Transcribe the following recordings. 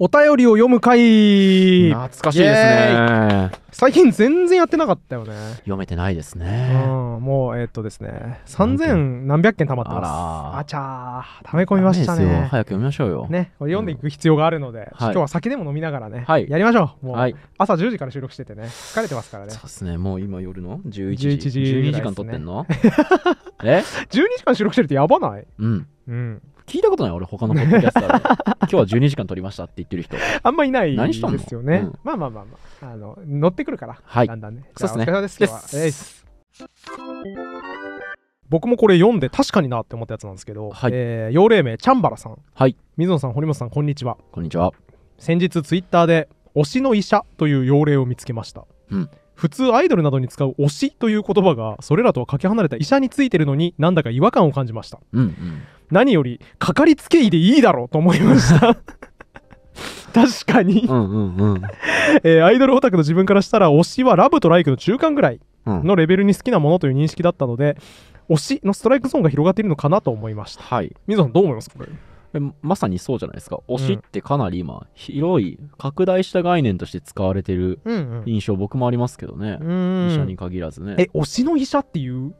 お便りを読む回懐かしいですね最近全然やってなかったよね読めてないですね、うん、もうえー、っとですね3000何百件たまってますああちゃー溜め込みましたねよ早く読みましょうよねこれ読んでいく必要があるので、うん、今日は酒でも飲みながらね、はい、やりましょうもう朝10時から収録しててね疲れてますからねそうですねもう今夜の11時11時、ね、12時間撮ってんのえ12 時間収録してるってやばないうんうん、聞いたことない俺他のポッドキャスターで 今日は12時間撮りましたって言ってる人あんまいない何したんですよね、うん、まあまあまあ,、まあ、あの乗ってくるから、はい、だんだんねそうですねお疲れ様です今日僕もこれ読んで確かになって思ったやつなんですけど、はい、えー、霊名チャンバラさん、はい、水野さん堀本さんこんにちはこんにちは先日ツイッターで推しの医者という幼霊を見つけました、うん、普通アイドルなどに使う推しという言葉がそれらとはかけ離れた医者についてるのになんだか違和感を感じました、うんうん、何よりかかりつけ医でいいだろうと思いました 確かにうん、うん、えー、アイドルオタクの自分からしたら推しはラブとライクの中間ぐらいのレベルに好きなものという認識だったので、推しのストライクゾーンが広がっているのかなと思いました、はい、水野さんどう思いますこれまさにそうじゃないですか推しってかなり今、広い拡大した概念として使われてる印象、僕もありますけどね、うんうん、医者に限らずねえ推しの医者っていう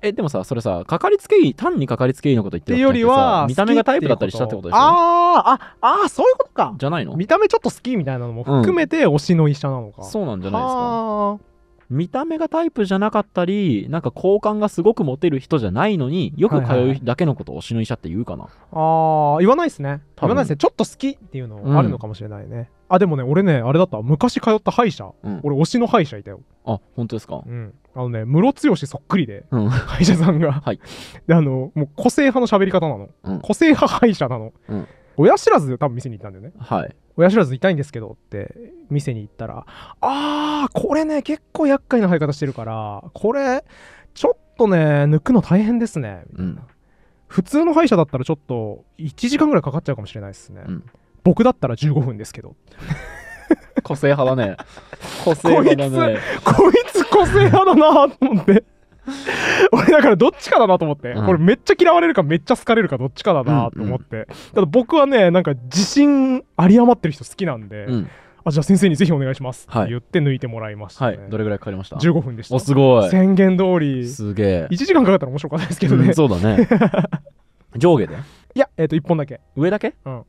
えでもさそれさかかりつけ医単にかかりつけ医のこと言ってるよりは見た目がタイプだったりしたってことでしょあああそういうことかじゃないの見た目ちょっと好きみたいなのも含めて推しの医者なのか、うん、そうなんじゃないですか見た目がタイプじゃなかったり、なんか好感がすごく持てる人じゃないのに、よく通うだけのことを推しの医者って言うかな。ああ、言わないですね。言わないですね。ちょっと好きっていうのあるのかもしれないね。うん、あ、でもね、俺ね、あれだった。昔通った歯医者。うん、俺、推しの歯医者いたよ。あ、本当ですか。うん。あのね、ムロツヨシそっくりで、うん、歯医者さんがはい。で、あの、もう個性派の喋り方なの。うん、個性派歯医者なの。うん。親知らずで多分店に行ったんだよね。はい。親知らず痛いんですけどって店に行ったら、あー、これね、結構厄介な生え方してるから、これ、ちょっとね、抜くの大変ですね、みたいな。うん、普通の歯医者だったらちょっと1時間ぐらいかかっちゃうかもしれないですね。うん、僕だったら15分ですけど。個性派だね。個性派だね。こいつ、こいつ個性派だなと思って。俺だからどっちかだなと思って、うん、これめっちゃ嫌われるかめっちゃ好かれるかどっちかだなと思って、うんうん、ただ僕はねなんか自信あり余ってる人好きなんで、うん、あじゃあ先生にぜひお願いしますって言って抜いてもらいました、ねはいはい、どれぐらいかかりました15分でしたおすごい宣言通りすげえ1時間かかったら面白かったですけどね、うん、そうだね 上下でいやえっ、ー、と1本だけ上だけ、うん、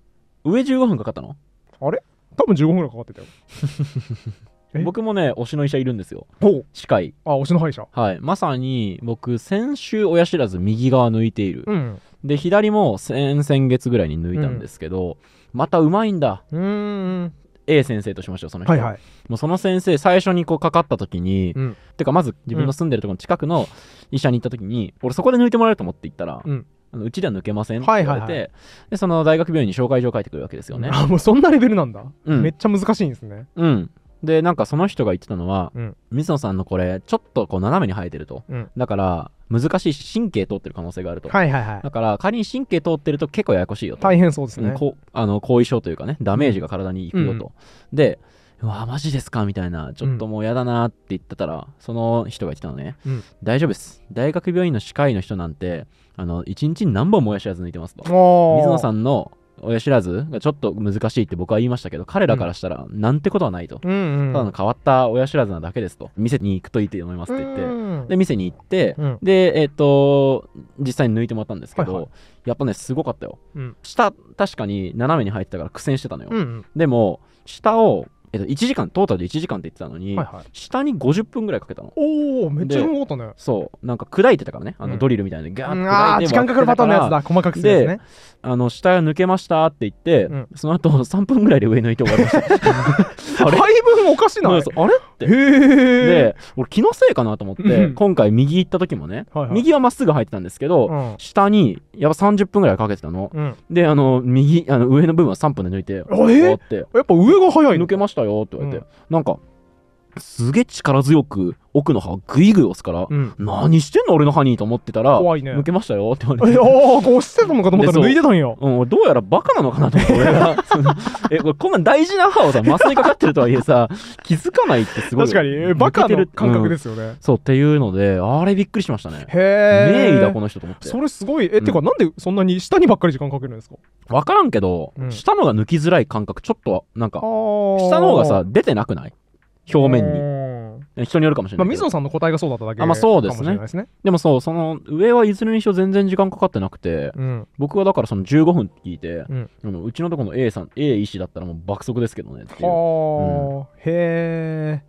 上15分かかったのあれ多分15分ぐらいかかってたよ 僕もね推しの医者いるんですよ近いあ推しの歯医者はいまさに僕先週親知らず右側抜いている、うん、で左も先々月ぐらいに抜いたんですけど、うん、またうまいんだうん A 先生としましょうその人、はいはい、もうその先生最初にこうかかった時に、うん、てかまず自分の住んでるところの近くの医者に行った時に、俺そこで抜いてもらえると思って行ったら、うんあのうちでは抜けませんって言われて、でその大学病院に紹介状書いてくるわけですよね。あもうそんなレベルなんだ、うん、めっちゃ難しいんですね。うん、でなんかその人が言ってたのは、うん水野さんのこれちょっとこう斜めに生えてると、うんだから難しいし神経通ってる可能性があると、はいはいはいだから仮に神経通ってると結構ややこしいよと、大変そうですね、うんこあの後遺症というかねダメージが体にいくよと、でうわマジですかみたいなちょっともうやだなって言ってたら、その人が言ってたのね、うん大丈夫です大学病院の歯科医の人なんてあの一日に何本もやしやつ抜いてますと水水野さんの親知らずがちょっと難しいって僕は言いましたけど、彼らからしたら、なんてことはないと。うんただの変わった親知らずなだけですと。店に行くといいと思いますって言って、うん、で、店に行って、うん、で、えっ、ー、と、実際に抜いてもらったんですけど、はいはい、やっぱね、すごかったよ。下、確かに斜めに入ってたから苦戦してたのよ。うんうん、でも、下をえっと、1時間トータルで1時間って言ってたのに、はいはい、下に50分ぐらいかけたのおおめっちゃ重かったねそうなんか砕いてたからねあの、ドリルみたいなガーッて時間かかるパターンのやつだ細かくするねあの下が抜けましたって言って、うん、その後3分ぐらいで上抜いて終わりましたあれ配分おかしいなあれってで俺気のせいかなと思って、うん、今回右行った時もね、はいはい、右はまっすぐ入ってたんですけど、下にやっぱ30分ぐらいかけてたの、であの右あの上の部分は3分で抜いて終わってやっぱ上が早い抜けましたたよって言われて、うん、なんかすげえ力強く奥の歯グイグイ押すから、うん、何してんの俺の歯にと思ってたら怖いね抜けましたよって言われてああ押してたのかと思ったら抜いてたんやう、うん、どうやらバカなのかなと思って俺が えこれこんな大事な歯をさ麻酔かかってるとはいえさ 気づかないってすごい確かにバカな感覚ですよね、うん、そうっていうのであれびっくりしましたねへえ名医だこの人と思ってそれすごいえ、うん、てかなんでそんなに下にばっかり時間かけるんですか分からんけど、うん、下のが抜きづらい感覚ちょっとなんか下の方がさ出てなくない表面に。人によるかもしれない。まあ、水野さんの答えがそうだっただけあ、まあ、そうですね。ですねでもそう、その上はいずれにしろ全然時間かかってなくて、うん、僕はだからその15分聞いて、うん、うちのとこの A さん、A 医師だったらもう爆速ですけどねっていう。あ、うん、へえ。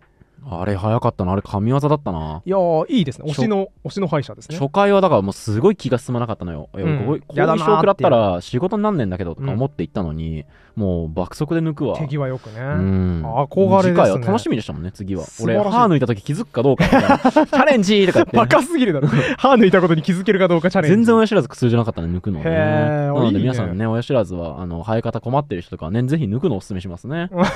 あれ早かったな、あれ神業だったな。いやいいですね。推しの、推しの歯医者ですね。初回はだからもうすごい気が進まなかったのよ。うん、いや、後遺症食らったら仕事になんねんだけどとか思って行ったのに、もう爆速で抜くわ手際よくね、うん、憧れです、ね、楽しみでしたもんね次は俺歯抜いた時気づくかどうかチャレンジとかってバカすぎるだろ 歯抜いたことに気づけるかどうかチャレンジ全然親知らず苦痛じゃなかったね抜くのねなので皆さんね、親知らずはあの生え方困ってる人とかねぜひ抜くのおすすめしますね、はい、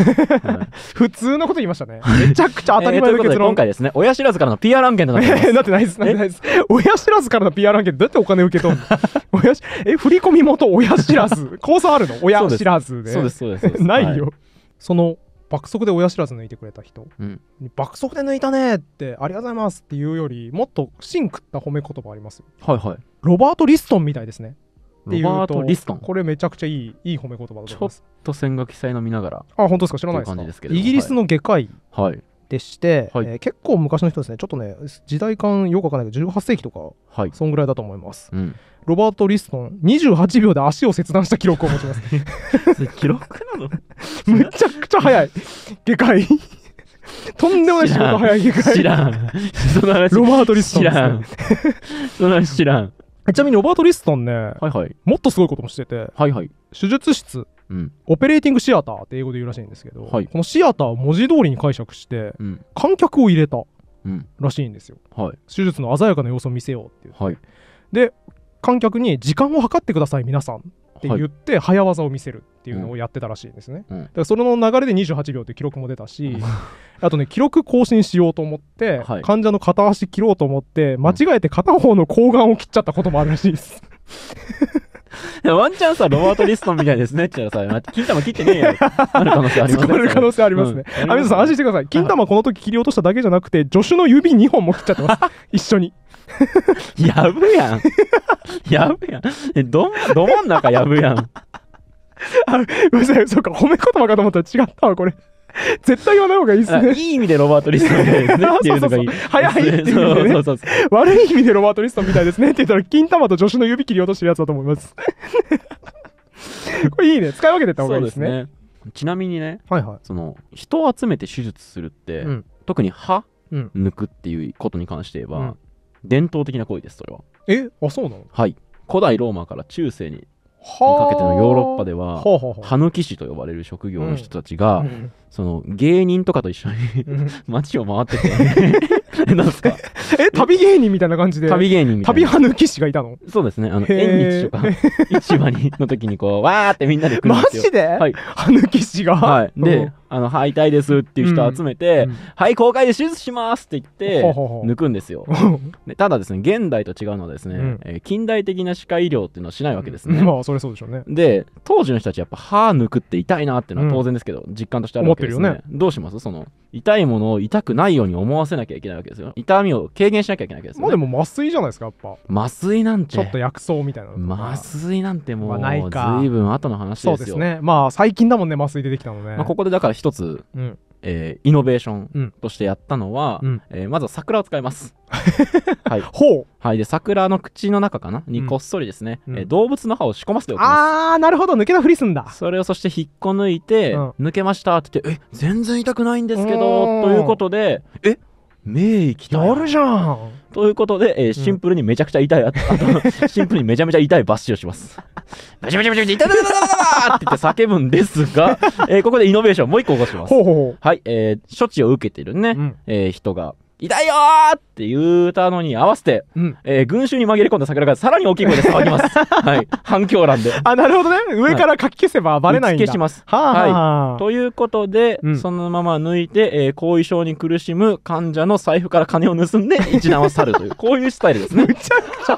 普通のこと言いましたねめちゃくちゃ当たり前の結論、えー、今回ですね 親知らずからの PR 案件となってなってないですなってないです親知らずからの PR 案件どうやってお金受け取るの親え振込元親知らず構想あるの親知らずそうですそうです ないよ、はい、その爆速で親知らず抜いてくれた人、うん、爆速で抜いたねってありがとうございますっていうよりもっと芯食った褒め言葉ありますよはいはいロバート・リストンみたいですねロバート・リストンこれめちゃくちゃいいいい褒め言葉だとちょっと戦学記載の見ながらあ本当ですか知らないですかイギリスの外科医、はい、でして、はい、えー、結構昔の人ですねちょっとね時代感よくわかんないけど18世紀とか、はい、そんぐらいだと思います、うんロバート・リストン、28秒で足を切断した記録を持ちます。記録なの むちゃくちゃ早い。外科医。とんでもない仕事早い外科医。知らん。その話。ロバート・リストン、ね、知らん。その話知らん。ちなみにロバート・リストンね、はいはい、もっとすごいこともしてて、はいはい、手術室、うん、オペレーティングシアターって英語で言うらしいんですけど、はい、このシアターを文字通りに解釈して、うん、観客を入れたらしいんですよ、うんはい、手術の鮮やかな様子を見せようっていう、はい、で観客に時間を計ってください皆さんって言って早技を見せるっていうのをやってたらしいんですね、だからその流れで28秒って記録も出たし、あとね記録更新しようと思って、患者の片足切ろうと思って間違えて片方の睾丸を切っちゃったこともあるらしいです ワンチャンスはロバート・リストンみたいですねって言ったらさ、金玉切ってねえよ。ある可能性ありますね。る可能性ありますね。アミさん、安心してください。金玉この時切り落としただけじゃなくて、助手の指2本も切っちゃってます。一緒に。やぶやん。やぶやん。え、ど、ど真ん中やぶやん。あ、ごめんなさい、そうか、褒め言葉かと思ったら違ったわ、これ。絶対言わない方がいいっすね。いい意味でロバート・リストみたいですね。っていうのがいい。早いっていう、ね、そうそうそう悪い意味でロバート・リストみたいですねって言ったら、金玉と助手の指切り落としてるやつだと思います。これいいね。使い分けてた方がいいですね。ちなみにね、はいはい、その人を集めて手術するって、うん、特に歯、うん、抜くっていうことに関して言えば、伝統的な行為です、それは。えあ、そうなのはい。古代ローマから中世にかけてのヨーロッパでは、ははは歯抜き師と呼ばれる職業の人たちが、うん、その芸人とかと一緒に街を回ってて なんすかえ旅芸人みたいな感じで旅芸人みたいな旅羽抜師がいたのそうですねあの縁日とか市場に の時にこうわーってみんなで来るんですよマジで、はい、羽抜師が、はい、であの入りたいですっていう人集めて、うん、はい公開で手術しますって言って抜くんですよでただですね現代と違うのはですね、うん、えー、近代的な歯科医療っていうのはしないわけですね、うん、まあそれそうでしょうねで当時の人たちやっぱ歯抜くって痛いなっていうのは当然ですけど、実感としてあるわけるよね、どうしますその痛いものを痛くないように思わせなきゃいけないわけですよ痛みを軽減しなきゃいけないわけですよ、ね、まあでも麻酔じゃないですかやっぱ麻酔なんてちょっと薬草みたいな麻酔なんてもう、ずい随分後の話ですよそうですねまあ最近だもんね麻酔出てきたのね、まあ、ここでだから一つ、うん、えー、イノベーションとしてやったのは、うん、えー、まずは桜を使います。はい、ほう、はい、で桜の口の中かなにこっそりですね、うん、えー、動物の歯を仕込ませておきますああなるほど抜けたふりすんだそれをそして引っこ抜いて、うん、抜けましたって言ってえ全然痛くないんですけどということでえ名生きたやるじゃんということで、えー、シンプルにめちゃくちゃ痛い、あと、シンプルにめちゃめちゃ痛いバッをします。バちバめバゃ、バち痛い痛い痛い痛いって言って叫ぶんですが、えー、ここでイノベーションもう一個起こします。ほうほうはい、えー、処置を受けてるね、うん、えー、人が、痛いよーって言うたのに合わせて、うん、えー、群衆に紛れ込んだ桜がさらに大きい声で騒ぎます。はい、反響欄で。あ、なるほどね。上からかき消せばバレないんだ。消します。はあ、はい。ということで、うん、そのまま抜いて、えー、後遺症に苦しむ患者の財布から金を盗んで一難を去るという、こういうスタイルですね。むちゃくちゃだ。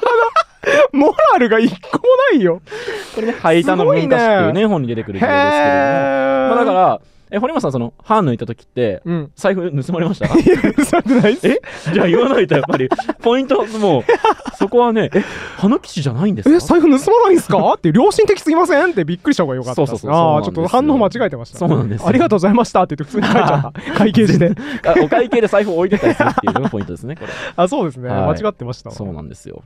モラルが一個もないよ。これね、ハイタの文化史っていうね、本に出てくる人ですけども、ね、まあだから、え堀本さんその歯抜いた時って、うん、財布盗まれましたえじゃあ言わないとやっぱり ポイントもうそこはねえ歯抜き師じゃないんですかえ財布盗まないんですか って良心的すぎませんってびっくりした方がよかったそうそうああちょっと反応間違えてましたそうなんですありがとうございましたって言って普通に書いちゃった 会計時でお会計で財布置いてたりするっていうのがポイントですねこれあそうですね、はい、間違ってましたそうなんですよ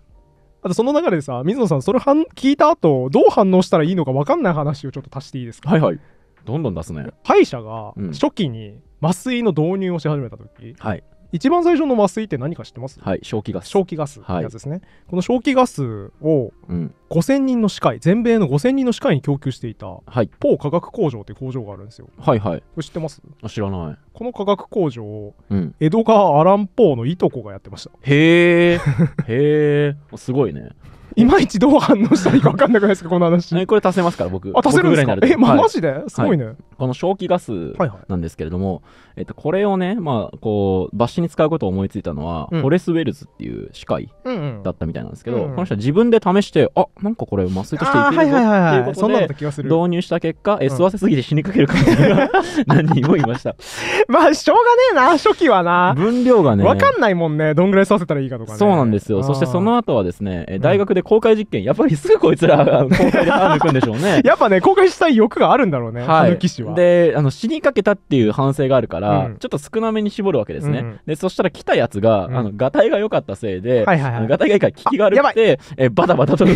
あとその中でさ水野さんそれはん聞いた後どう反応したらいいのか分かんない話をちょっと足していいですかはいはいどんどん出すね歯医者が初期に麻酔の導入をし始めた時、はい、一番最初の麻酔って何か知ってますはい正気ガス正気ガスってやつですね、はい、この正気ガスを5000人の歯科医全米の5000人の歯科医に供給していた、はい、ポー化学工場って工場があるんですよはいはいこれ知ってます知らないこの化学工場を、うん、江戸川アラン・ポーのいとこがやってましたへえへえ すごいねいまいちどう反応したらいいか分かんなくないですか、この話。これ足せますから、僕。あ、足せるんですかえ、ま、マジですごいね。この消気ガスなんですけれども、えっと、これをね、まあ、こう、抜歯に使うことを思いついたのは、ホレス・ウェルズっていう歯科医だったみたいなんですけど、この人は自分で試して、あ、なんかこれ麻酔としていけるぞっていうことで、導入した結果、え、吸わせすぎて死にかける患が何人もいました。まあ、しょうがねえな、初期はな。分量がね。分かんないもんね、どんぐらい吸わせたらいいかとかね。そうなんですよ。そしてその後はですね、大学でで公開実験、やっぱりすぐこいつらが 公開で歯抜くんでしょうね。やっぱね、公開したい欲があるんだろうね、はい、歯抜き師は。で、あの死にかけたっていう反省があるから、うん、ちょっと少なめに絞るわけですね。うん、で、そしたら来たやつが、うん、あの、ガタイが良かったせいで、はいいい、ガタイがいいから効きが悪くて、えバタバタと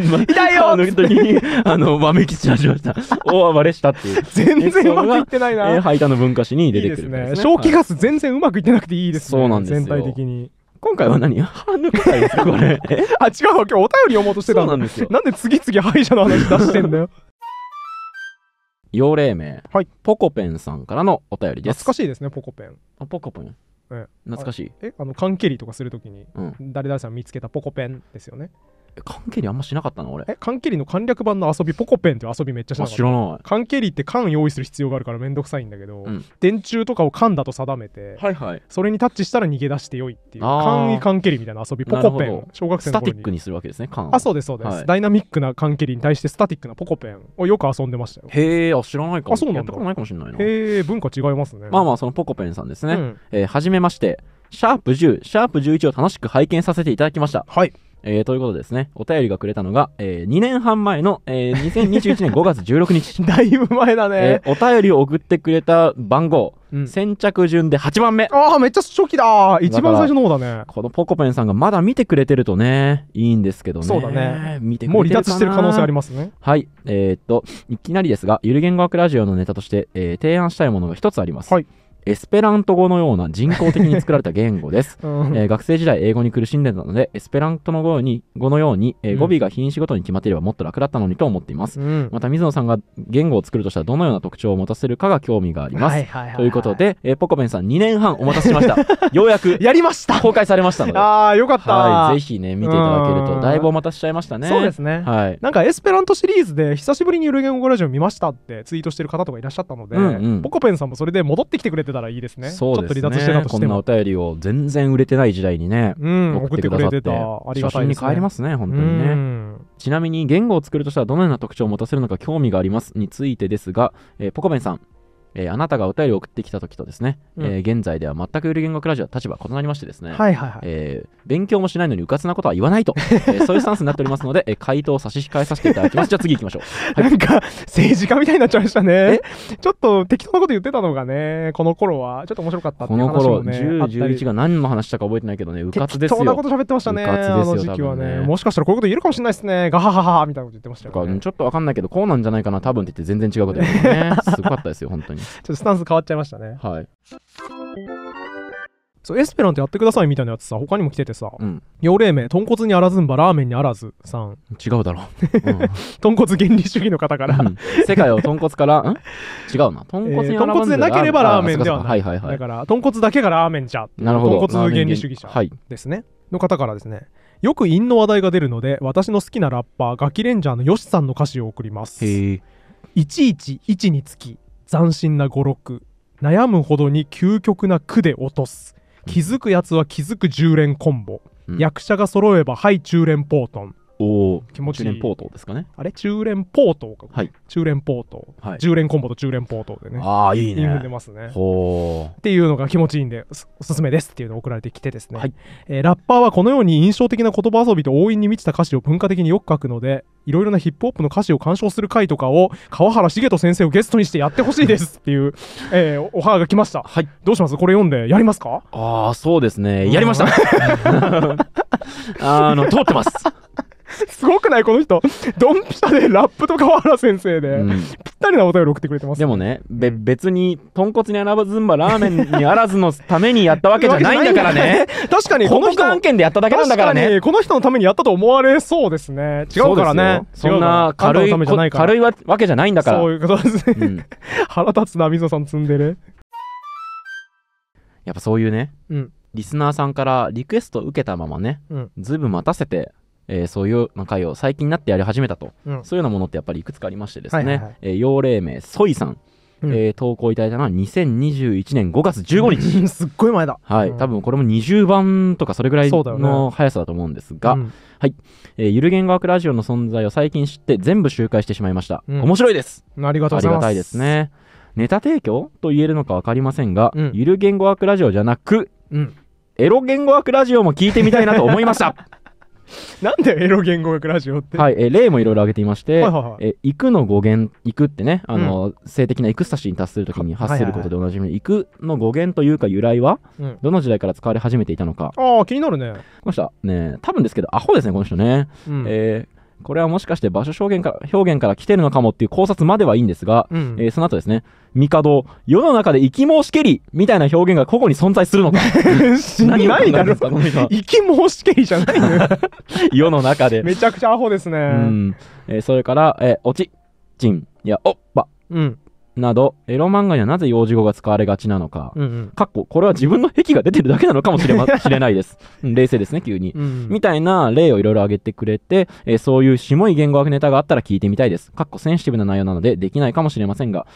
痛いよあの人に、あの、わめきしちしました。大暴れしたっていう。全然うまくいってないな。排他の文化史に出てくる、ね、いいですね。消気ガス全然うまくいってなくていいですね。そうなんですよ。全体的に。今回は何歯抜けたいですかこれ。あ、違うわ。今日お便り読もうとしてたそうなんですよなんで次々歯医者の話出してんだよ。幼霊名、はいポコペンさんからのお便りです。懐かしいですね、ポコペン。あポコペンえ懐かしい。え、あの、缶蹴りとかするときに、うん誰々さん見つけたポコペンですよね。缶蹴りあんましなかったの俺え缶蹴りの簡略版の遊びポコペンって遊びめっちゃしなかった知らない缶蹴りって缶用意する必要があるからめんどくさいんだけど、うん、電柱とかを缶だと定めて、はいはい、それにタッチしたら逃げ出してよいっていう簡易缶蹴りみたいな遊びポコペン小学生の頃にスタティックにするわけですね缶あそうですそうです、はい、ダイナミックな缶蹴りに対してスタティックなポコペンをよく遊んでましたよへえあ知らないかもあそうなんだやったないかもしれないなへえ文化違いますねまあまあそのポコペンさんですね、うん、えー、はじめましてシャープ10シャープ11を楽しく拝見させていただきましたはいえー、ということですね、お便りがくれたのが、えー、2年半前の、えー、2021年5月16日。だいぶ前だね、えー、お便りを送ってくれた番号、うん、先着順で8番目。ああ、めっちゃ初期だ一番最初の方だね。このポコペンさんがまだ見てくれてるとね、いいんですけどね。そうだね。見てくれてるもう離脱してる可能性ありますね。はい。えー、っと、いきなりですが、ゆる言語学ラジオのネタとして、えー、提案したいものが一つあります。はい。エスペラント語のような人工的に作られた言語です、うん、えー、学生時代英語に苦しんでたのでエスペラントの語に語のように、えー、語尾が品種ごとに決まっていればもっと楽だったのにと思っています、うん、また水野さんが言語を作るとしたらどのような特徴を持たせるかが興味があります、はいはいはいはい、ということで、えー、ポコペンさん2年半お待たせしました ようやくやりました公開されましたのでああよかったはいぜひね見ていただけるとだいぶお待たせしちゃいましたねそうですね、はい、なんかエスペラントシリーズで久しぶりにゆる言語ラジオ見ましたってツイートしてる方とかいらっしゃったので、うんうん、ポコペンさんもそれで戻ってきてくれてたたらいいですね。そうですね。ちょっと離脱してたとしても。こんなお便りを全然売れてない時代にね、うん、送ってくだてっありがたいね。初に帰りますね、本当にね。ちなみに言語を作るとしたらどのような特徴を持たせるのか興味がありますについてですが、えポコベンさん、えー、あなたがお便りを送ってきた時とですね、うん、えー、現在では全くより言語クラジオは立場異なりましてですね、はいはいはい、えー、勉強もしないのにうかつなことは言わないと、え そういうスタンスになっておりますので、え回答を差し控えさせていただきますじゃあ次行きましょう、はい、なんか政治家みたいになっちゃいましたねちょっと適当なこと言ってたのがねこの頃はちょっと面白かったっていう話も、ね、この頃1011が何の話したか覚えてないけどねうかつですよ適当なこと喋ってましたねうかつですよあの時期はね、ね、もしかしたらこういうこと言えるかもしれないですねガハハハみたいなこと言ってましたよ、ね、ちょっとわかんないけどこうなんじゃないかな多分って言って全然違うことやね すごかったですよ本当にちょっとスタンス変わっちゃいましたね。はい。そう、エスペラントやってくださいみたいなやつさ、他にも来ててさ、う霊名、豚骨にあらずんば、ラーメンにあらずさん。違うだろ。うん、豚骨原理主義の方から、うん、世界を豚骨から、違うな。豚骨に、えー、豚骨でなければラーメンではない。はいはいはい、だから、豚骨だけがラーメンじゃ。なるほど。豚骨原理主義者ですね。はい、の方からですね。よく韻の話題が出るので、私の好きなラッパー、ガキレンジャーのヨシさんの歌詞を送ります。へえ。111につき斬新な語録悩むほどに究極な句で落とす気づくやつは気づく10連コンボ、うん、役者が揃えばはい10連ポートンおお気持ちいい中連ポートですかねあれ中連ポートか、はい、中連ポート、はい、中連コンボと中連ポートでねああいいねんでますねほっていうのが気持ちいいんでおすすめですっていうのを送られてきてですね、はい、えー、ラッパーはこのように印象的な言葉遊びと応援に満ちた歌詞を文化的によく書くのでいろいろなヒップホップの歌詞を鑑賞する回とかを川原茂人先生をゲストにしてやってほしいですっていう、えー、おはが来ました、はい、どうしますこれ読んでやりますかああそうですねやりました あの通ってます すごくないこの人 ドンピシャでラップと川原先生で、うん、ぴったりなお便り送ってくれてますでもね、うん、別に豚骨にあらずんばラーメンにあらずのためにやったわけじゃないんだからね 確かにこの人案件でやっただけなんだからねこの人のためにやったと思われそうですね違うからねそんな軽いない軽いわけじゃないんだからそういうことですね、うん、腹立つな水野さん積んでるやっぱそういうね、うん、リスナーさんからリクエストを受けたままね、ずいぶん待たせてえー、そういうまあ、会を最近になってやり始めたと、うん、そういうようなものってやっぱりいくつかありましてですね、はいはいえー、用例名ソイさん、うん、えー、投稿いただいたのは2021年5月15日 すっごい前だはい、うん、多分これも20番とかそれぐらいの速さだと思うんですが、ねうん、はい、えー、ゆる言語学ラジオの存在を最近知って全部周回してしまいました、面白いですありがとうございますありがたいですねネタ提供と言えるのか分かりませんが、ゆる言語学ラジオじゃなく、うん、エロ言語学ラジオも聞いてみたいなと思いました なんでエロ言語学ラジオって。はい、えー、例もいろいろ挙げていまして、はいはいはい、えー、くの語源、いくってね、あの、うん、性的なエクスタシーに達するときに発することでおなじみの、いく、の語源というか由来は、うん、どの時代から使われ始めていたのか。ああ、気になるね。この人ね、多分ですけど、アホですね、この人ね。うん、えーこれはもしかして場所表現から表現から来てるのかもっていう考察まではいいんですが、うん、えー、その後ですね、帝、世の中で生き申しけりみたいな表現が個々に存在するのか。何ないだろうか、この人。生き申しけりじゃないのよ。世の中で。めちゃくちゃアホですね。うん、えー、それから、えー、おち、ちん、いや、おっぱ。うん。などエロ漫画にはなぜ幼児語が使われがちなのか、うんうん、かっここれは自分の癖が出てるだけなのかもしれ,、ま、れないです冷静ですね急に、うんうん、みたいな例をいろいろ挙げてくれて、えー、そういうしもい言語学ネタがあったら聞いてみたいですかっこセンシティブな内容なのでできないかもしれませんが、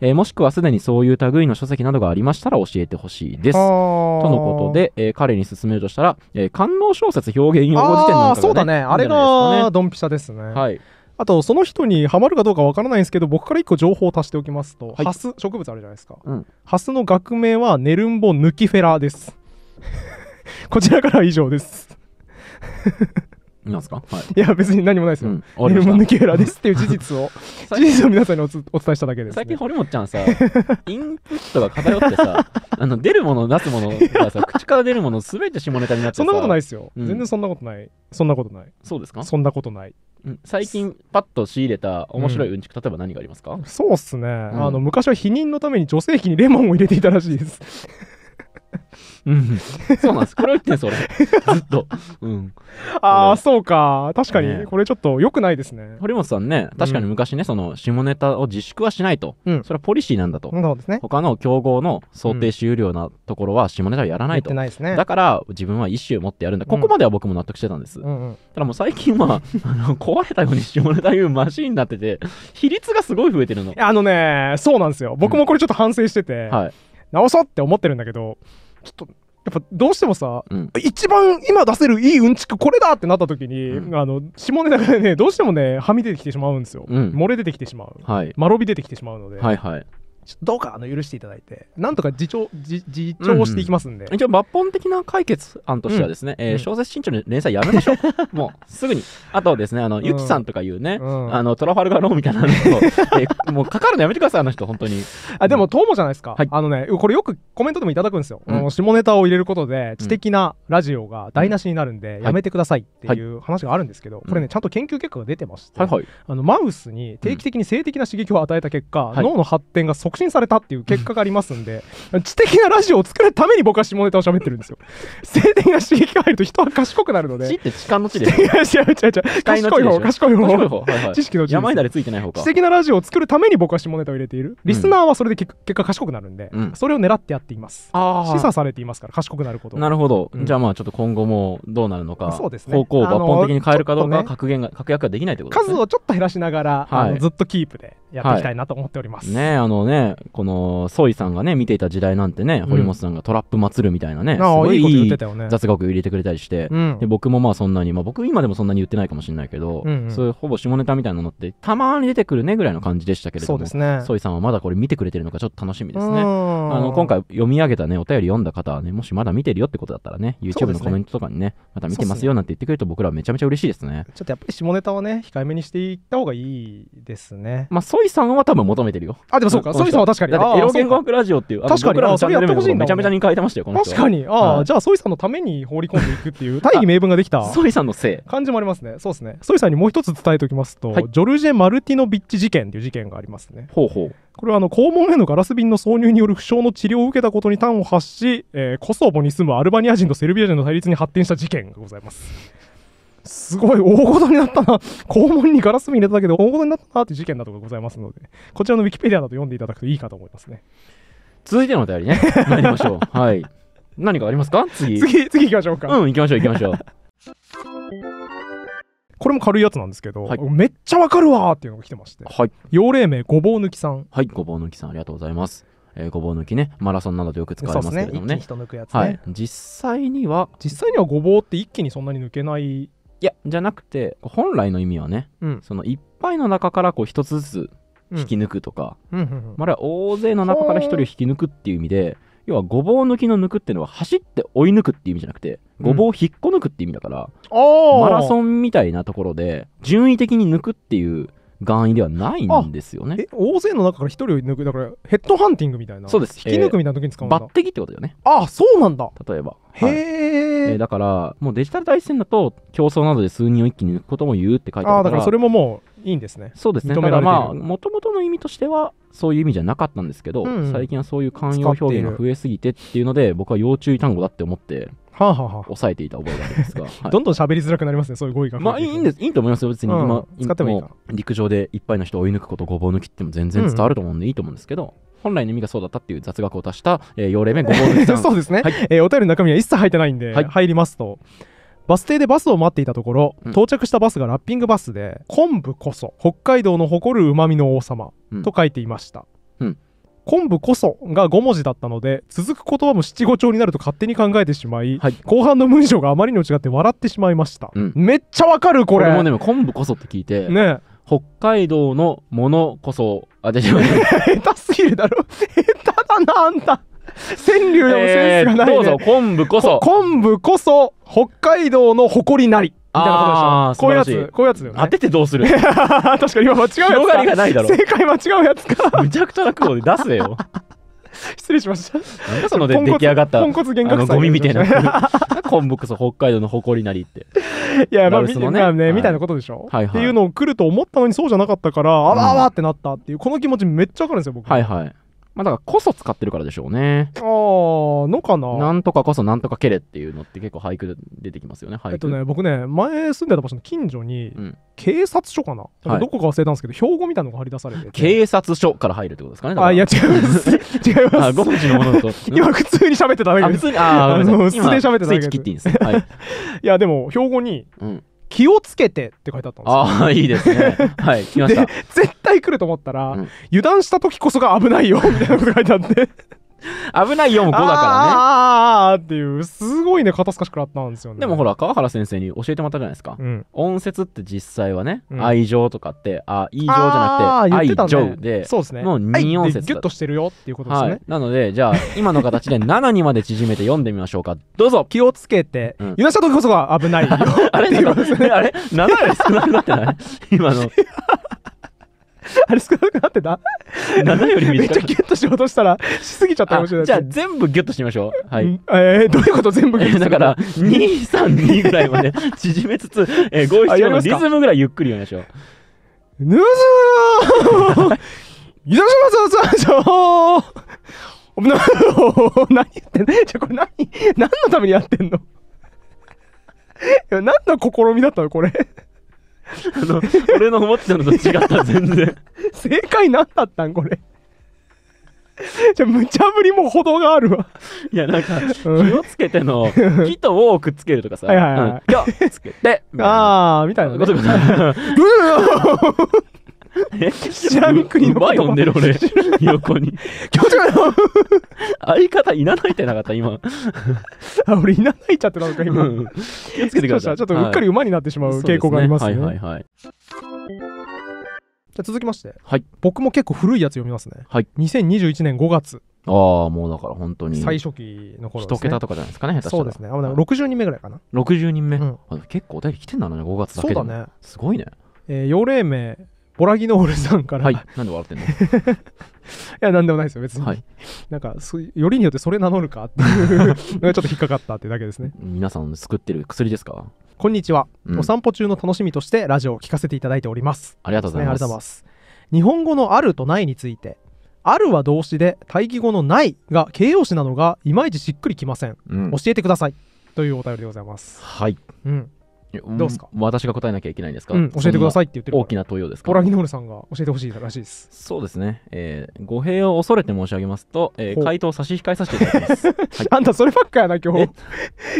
えー、もしくはすでにそういう類の書籍などがありましたら教えてほしいですとのことで、えー、彼に勧めるとしたら、えー、官能小説表現用語辞典なんかが、ね、そうだねあれがドンピシャですねはいあと、その人にはまるかどうかわからないんですけど、僕から1個情報を足しておきますと、はい、ハス、植物あるじゃないですか。うん、ハスの学名は、ネルンボヌキフェラです。こちらからは以上です。なんすか、はい、いや、別に何もないですよ。うん、ネルンボヌキフェラですっていう事実を、事実を皆さんにお伝えしただけです、ね、最近、堀本ちゃんさ、インプットが偏ってさ、あの出るもの、出すものがさ、口から出るもの、すべて下ネタになってさ。そんなことないですよ、うん、全然そんなことない。そんなことない。そうですかそんなことない。最近パッと仕入れた面白いうんちく、例えば何がありますかそうっすね、あの昔は避妊のために女性器にレモンを入れていたらしいですうん、そうなんです。これ言ってんそれ。ずっと。うん。ああ、そうか。確かに、これちょっとよくないですね。堀本さんね、確かに昔ね、うん、その、下ネタを自粛はしないと。うん、それはポリシーなんだと。そうですね。他の競合の想定終了なところは、下ネタはやらないと。ないですね。だから、自分は意思を持ってやるんだ。ここまでは僕も納得してたんです。うんうん、ただもう最近は、あの壊れたように下ネタ言うマシーンになってて、比率がすごい増えてるの。あのね、そうなんですよ。僕もこれちょっと反省してて、はい、直そうって思ってるんだけど、ちょっとやっぱどうしてもさ、うん、一番今出せるいいうんちくこれだってなった時に、うん、あの下ネタがねどうしてもねはみ出てきてしまうんですよ、うん、漏れ出てきてしまう、はい、間延び出てきてしまうので、はいはい、どうかあの許していただいて、なんとか自重自自重していきますんで、うんうん、一応、抜本的な解決案としては、ですね、うん、えー、小説新潮の連載やめましょう、もうすぐに、あとですね、あの、うん、ゆきさんとかいうね、うん、あのトラファルガーローみたいなのを、えー、もうかかるのやめてください、あの人、本当に。あでも、モじゃないですか、はい、あのね、これ、よくコメントでもいただくんですよ、うん、下ネタを入れることで、知的なラジオが台無しになるんで、やめてくださいっていう話があるんですけど、これね、ちゃんと研究結果が出てまして、はいはい、あのマウスに定期的に性的な刺激を与えた結果、はい、脳の発展が促進されたっていう結果がありますんで、知的なラジオを作るために僕は下ネタを喋ってるんですよ。性的な刺激が入ると人は賢くなるので。知って痴漢の知でしょ違う違う違う。賢い方、賢い方。賢い方はいはい、知識の知山にだれついてない方か。知的なラジオを作るために僕は下ネタを入れている。リスナーはそれで結果賢くなるんで、うん、それを狙ってやっています。示唆されていますから、賢くなること。なるほど。うん、じゃあまあちょっと今後もどうなるのか、そうですね、方向を抜本的に変えるかどうか格言が、確約ができないということですね。数をちょっと減らしながら、はい、ずっとキープでやっていきたいなと思っております。はい、ねあのねこの、ソイさんがね、見ていた時代なんてね、堀本さんがトラップ祭るみたいなね、すごいいい雑学入れてくれたりして、うん、で僕もまあそんなに、まあ僕今でもそんなに言ってないかもしれないけど、うんうん、そういうほぼ下ネタみたいなのって、たまに出てくるねぐらいの感じでしたけれども、そうですね。ソイさんはまだこれ見てくれてるのかちょっと楽しみですね。あの、今回読み上げたね、お便り読んだ方はね、もしまだ見てるよってことだったらね、YouTube のコメントとかにね、また見てますよなんて言ってくれると僕らめちゃめちゃ嬉しいですね。ちょっとやっぱり下ネタはね、控えめにしていった方がいいですね。まあ、ソイさんは多分求めてるよ。あ、でもそうか、ソイさんは確かに。だってエロ言語学ラジオっていう、確かに、あそいめちゃめちゃましたよ、この人。確かに。ああ、じゃあ、ソイさんのために放り込んでいくっていう、大義名分ができた。ソイさんのせい。感じもありますね。そうですね。ソイさんにもう一つ伝えておきますと、ジョルジェ・マルティノビッチ事件という事件がありますね。ほうほう。これはあの肛門へのガラス瓶の挿入による負傷の治療を受けたことに端を発し、えー、コソボに住むアルバニア人とセルビア人の対立に発展した事件がございます。すごい大事になったな。肛門にガラス瓶入れただけで大事になったなって事件などがございますので、こちらのウィキペディアなど読んでいただくといいかと思いますね。続いてのお便りね、参りましょう。はい。何かありますか次。次、次行きましょうか。うん、行きましょう、行きましょう。これも軽いやつなんですけど、はい、めっちゃわかるわっていうのが来てまして、はい、幼霊名ごぼう抜きさんはいごぼう抜きさんありがとうございますえー、ごぼう抜きねマラソンなどでよく使われますけどもね、ねね、はい、実際には実際にはごぼうって一気にそんなに抜けないいやじゃなくて本来の意味はね、うん、そのいっぱいの中からこう一つずつ引き抜くとか、うんうんうんうん、は大勢の中から一人を引き抜くっていう意味で要はごぼう抜きの抜くっていうのは走って追い抜くっていう意味じゃなくてごぼう引っこ抜くっていう意味だから、マラソンみたいなところで順位的に抜くっていう願意ではないんですよね。大勢の中から一人を抜く、だからヘッドハンティングみたいな、そうです引き抜くみたいな時に使うんだ、えー、抜擢ってことだよね。ああ、そうなんだ。例えば。へえ、はえー、だから、もうデジタル対戦だと、競争などで数人を一気に抜くことも言うって書いてあるから、だからそれももういいんですね。そうですね、だからまあ、もともとの意味としては、そういう意味じゃなかったんですけど、うんうん、最近はそういう慣用表現が増えすぎてっていうので、僕は要注意単語だって思って。はあはあ、抑えていた覚えがあるんですが、はい、どんどん喋りづらくなりますね、そういう語彙が。まあいいんです、いいと思いますよ、別に今、うん、使ってもいい陸上でいっぱいの人を追い抜くこと、ごぼう抜きっても全然伝わると思うんで、いいと思うんですけど、本来の意味がそうだったっていう雑学を足した、えー、用例名、ごぼう抜きさん そうですね、はい、えー、お便りの中身は一切入ってないんで、はい、入りますと。バス停でバスを待っていたところ、うん、到着したバスがラッピングバスで「昆布こそ北海道の誇るうまみの王様」と書いていました、うん昆布こそが5文字だったので続く言葉も七五調になると勝手に考えてしまい、はい、後半の文章があまりにも違って笑ってしまいました、うん、めっちゃわかるこれこれもね昆布こそって聞いてね北海道のものこそあ出 下手すぎるだろ下手だなあんた川柳のセンスがない、ねえー、どうぞ昆布こそ昆布こそ北海道の誇りなりみたいなことでしょこういうやつこういうやつだよね当ててどうする 確かに今間違うやつ広がりがないだろ正解間違うやつかむちゃくちゃ落語で出せよ 失礼しました。なんかそので出来上がったポンコツ幻覚ゴミみたいな。昆布こそ北海道の誇りなりって。いや、まあ、ね、まあね、みたいなことでしょ、はいはい、っていうのを来ると思ったのにそうじゃなかったから、あらあらってなったっていう、この気持ちめっちゃわかるんですよ、僕。はいはい。まあだからこそ使ってるからでしょうね。ああ、のかななんとかこそなんとかけれっていうのって結構俳句で出てきますよね、俳句。えっとね、僕ね、前住んでた場所の近所に、警察署かな、はい、どこか忘れたんですけど、標語みたいなのが張り出されて警察署から入るってことですかね。あ、いや違います。違います。あ、ご存知のものと。今普通に喋ってただけです。あ、普通に、あ、普通に喋ってただけです。スイッチ切っていいんですね。はい、いや、でも、標語に、うん気をつけてって書いてあったんですああいいですねはい来ました絶対来ると思ったら、うん、油断した時こそが危ないよみたいなこと書いてあって 危ない4、5だからね。ああっていう、すごいね、肩透かしくなったんですよね。でもほら、川原先生に教えてもらったじゃないですか。うん、音節って実際はね、うん、愛情とかって、あ、異情じゃなくて、て愛情で、そうですね。もう2音節。ギュッとしてるよっていうことですね。はい、なので、じゃあ、今の形で7にまで縮めて読んでみましょうか。どうぞ。気をつけて、うん、した時こそが危ないよ。あれ、ね、あれ ?7 より少なくなってない今の。あれ少なくなってた ?7 より短い。めっちゃギュッとしようとしたら、しすぎちゃったかもしれない。じゃあ全部ギュッとしましょう。はい。えー、どういうこと全部ギュッと、えー、だから、2、3、2ぐらいまで 縮めつつ、えー、5、7のリズムぐらいゆっくり読みましょう。ぬずーいざしますお長な、何言ってんのじゃ、これ何、何のためにやってんのいや、何の試みだったのこれ。あの、俺の思ってたのと違った、全然。正解何だったんこれ。じゃ、無茶ぶりも程があるわ。いや、なんか、気をつけての、木とをくっつけるとかさ、はいはいはいうんをつけて、ああみたいなね。ことが うわえラミックに言葉。馬読んでる俺、横に。気い相方いなないってなかった、今。あ、俺いなないちゃってなのか、今。気をつけてください。ちょっとうっかり馬になってしまう傾向がありますね。はいはいはい。じゃ続きまして、はい僕も結構古いやつ読みますね。はい2021年5月、ああ、もうだから本当に。最初期の頃で一すね。桁とかじゃないですかね、下手したら。そうですね。60人目ぐらいかな。60人目。結構お便り来てんだね、5月だそけうだね。すごいね。え幼霊名、ボラギノールさんから、はい、なんで笑ってんの いや、なんでもないですよ、別に。はい、なんかそ、よりによってそれ名乗るかっていうちょっと引っかかったってだけですね。皆さん、作ってる薬ですかこんにちは、うん、お散歩中の楽しみとしてラジオを聞かせていただいております。ありがとうございます。ね、ます日本語のあるとないについて、あるは動詞で、対義語のないが形容詞なのがいまいちしっくりきません。うん、教えてください。というお便りでございます。はい。うん。どうすか私が答えなきゃいけないんですか、うん、教えてくださいって言ってる大きな問いをですかオラギノールさんが教えてほしいらしいです そうですね、えー、語弊を恐れて申し上げますと、えー、回答差し控えさせていただきます、はい、あんたそればっかやな今日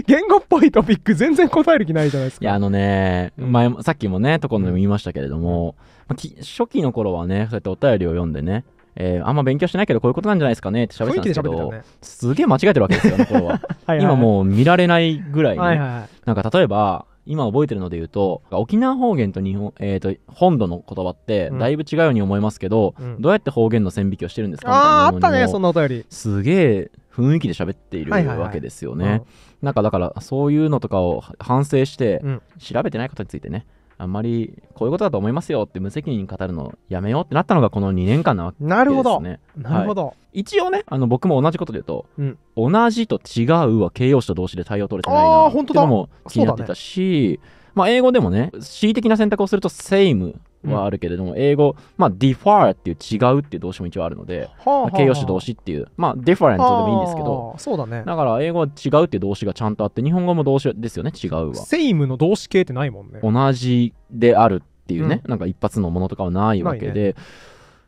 言語っぽいトピック全然答える気ないじゃないですかいやあのね、前さっきもねところでも言いましたけれども、まあ、き初期の頃はねそうやってお便りを読んでねえー、あんま勉強しないけどこういうことなんじゃないですかねって喋ってたんですけど、ね、すげえ間違えてるわけですよ、ね、は。はいはい今もう見られないぐらいね、はいはい、なんか例えば、今覚えてるので言うと沖縄方言と日本、えーと、本土の言葉ってだいぶ違うように思いますけど、うん、どうやって方言の線引きをしてるんですか、あああったねそんなお便りすげえ雰囲気で喋っているわけですよね、はいはいはいうん、なんかだからそういうのとかを反省して、調べてないことについてねあんまりこういうことだと思いますよって無責任に語るのやめようってなったのがこの2年間なわけですね。なるほど。なるほど。はい、一応ね、あの僕も同じことで言うと、うん、同じと違うは形容詞と動詞で対応取れてないなっていのも気になってたし、ね、まあ、英語でもね、恣意的な選択をすると same はあるけれども、うん、英語、まあ、defer っていう違うっていう動詞も一応あるので、はあはあ、形容詞動詞っていう、まあ、different でもいいんですけど、そうだね。だから、英語は違うっていう動詞がちゃんとあって、日本語も動詞ですよね、違うは。same の動詞形ってないもんね。同じであるっていうね、うん、なんか一発のものとかはないわけで、ね、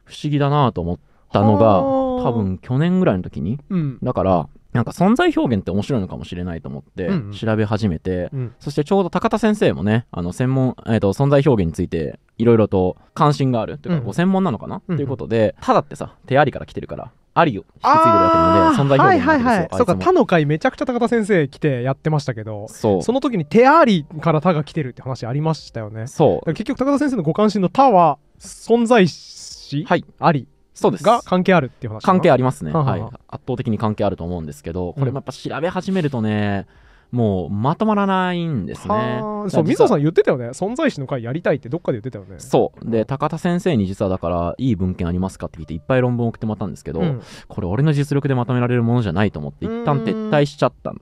不思議だなと思ったのが、多分去年ぐらいの時に、うん、だから、なんか存在表現って面白いのかもしれないと思って調べ始めて、うんうん、そしてちょうど高田先生もねあの専門、えーと、存在表現についていろいろと関心があるというか、ご専門なのかな、うん、ということで「ただ」ってさ手ありから来てるからありを引き継いでるわけなので存在表現なんですよ、はいはいはい、そうか「他の回めちゃくちゃ高田先生来てやってましたけどその時に「手あり」から「他が来てるって話ありましたよねそう結局高田先生のご関心の「他は存在し、はい、ありそうですが関係あるっていう話関係ありますね、はははい、圧倒的に関係あると思うんですけどこれもやっぱ調べ始めるとね、うん、もうまとまらないんですね。そう、水野さん言ってたよね、存在史の会やりたいってどっかで言ってたよね。そう、で、高田先生に実はだから、いい文献ありますかって聞いて、いっぱい論文送ってもらったんですけど、うん、これ、俺の実力でまとめられるものじゃないと思って、一旦撤退しちゃった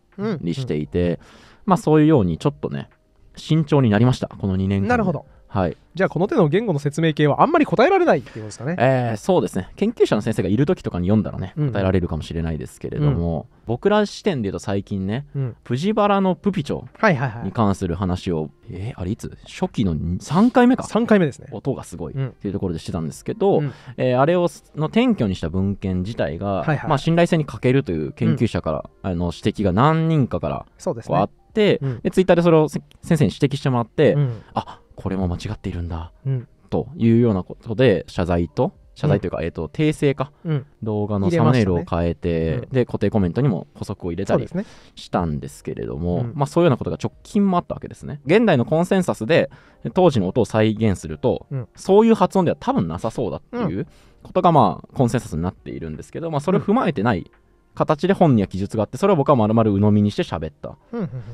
にしていて、まあ、そういうように、ちょっとね、慎重になりました、この2年間。なるほどはい、じゃあこの手の言語の説明系はあんまり答えられないっていうことですかね、えー、そうですね研究者の先生がいる時とかに読んだらね、答えられるかもしれないですけれども、うん、僕ら視点で言うと最近ね、うん、プジバラのプピチョに関する話を、はいはいはい、えー、あれいつ初期の3回目か3回目ですね音がすごいっていうところでしてたんですけど、うん、えー、あれをの転居にした文献自体が、はいはい、まあ、信頼性に欠けるという研究者から、あの指摘が何人かからうあって、ね、でツイッターでそれを先生に指摘してもらって、うん、あこれも間違っているんだ、うん、というようなことで謝罪と謝罪というか、うん、えーと、訂正か、うん、動画のサムネイルを変えて、ね、で固定コメントにも補足を入れたりしたんですけれども、ね、まあ、そういうようなことが直近もあったわけですね現代のコンセンサスで当時の音を再現すると、そういう発音では多分なさそうだっていうことが、まあ、コンセンサスになっているんですけど、まあ、それを踏まえてない形で本には記述があってそれを僕はまるまる鵜呑みにして喋ったっ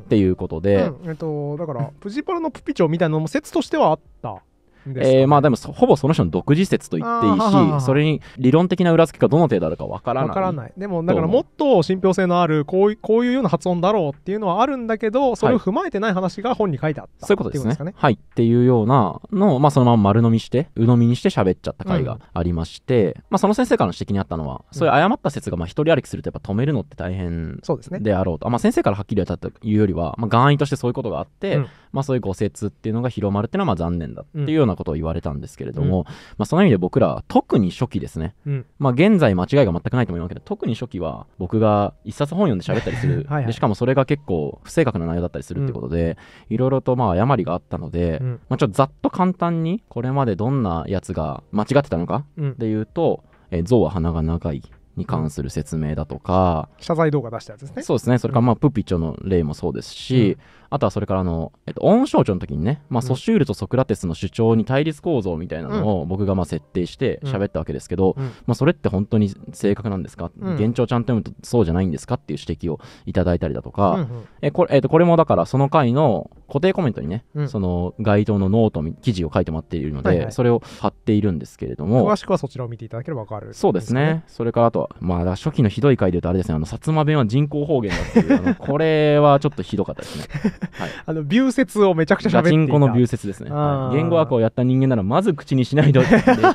ていうことで、うん、えっと、だからプジパラのプピチョみたいなのも説としてはあったえー、まあでもほぼその人の独自説と言っていいしそれに理論的な裏付けがどの程度あるかわからないからないでもだからもっと信憑性のあるこういうこういうような発音だろうっていうのはあるんだけどそれを踏まえてない話が本に書いてあった、い、そういうことですね、ね、はいっていうようなのを、まあ、そのまま丸飲みして鵜呑みにして喋っちゃった回がありまして、うん、まあ、その先生からの指摘にあったのはそういう誤った説がまあ一人歩きするとやっぱ止めるのって大変であろうと、ね、まあ、先生からはっきり言ったというよりは、まあ、願意としてそういうことがあって、うんまあ、そういう誤説っていうのが広まるっていうのはまあ残念だっていうようなことを言われたんですけれども、うん、まあ、その意味で僕ら特に初期ですね、うん、まあ、現在間違いが全くないと思いますけど特に初期は僕が一冊本読んで喋ったりする はい、でしかもそれが結構不正確な内容だったりするってことで、いろいろとまあ誤りがあったので、まあ、ちょっとざっと簡単にこれまでどんなやつが間違ってたのかでいうと、えー、象は鼻が長いに関する説明だとか、うん、謝罪動画出したやつですねそうですねそれからまあプピチョの例もそうですし、うあとはそれからあの、えっと、音象徴の時にね、まあ、ソシュールとソクラテスの主張に対立構造みたいなのを僕がまあ設定して喋ったわけですけど、うんまあ、それって本当に正確なんですか、うん、現状ちゃんと読むとそうじゃないんですかっていう指摘をいただいたりだとか、うんうん、えこれえっと、これもだからその回の固定コメントにね、その該当のノート記事を書いてもらっているので、はいはい、それを貼っているんですけれども詳しくはそちらを見ていただければ分かる、ね、そうですねそれからあとは、まあ、初期のひどい回で言うとあれですねあの薩摩弁は人工方言だっていうこれはちょっとひどかったですね あの流説をめちゃくちゃ喋っていたガチンコの流説ですね、言語学をやった人間ならまず口にしないで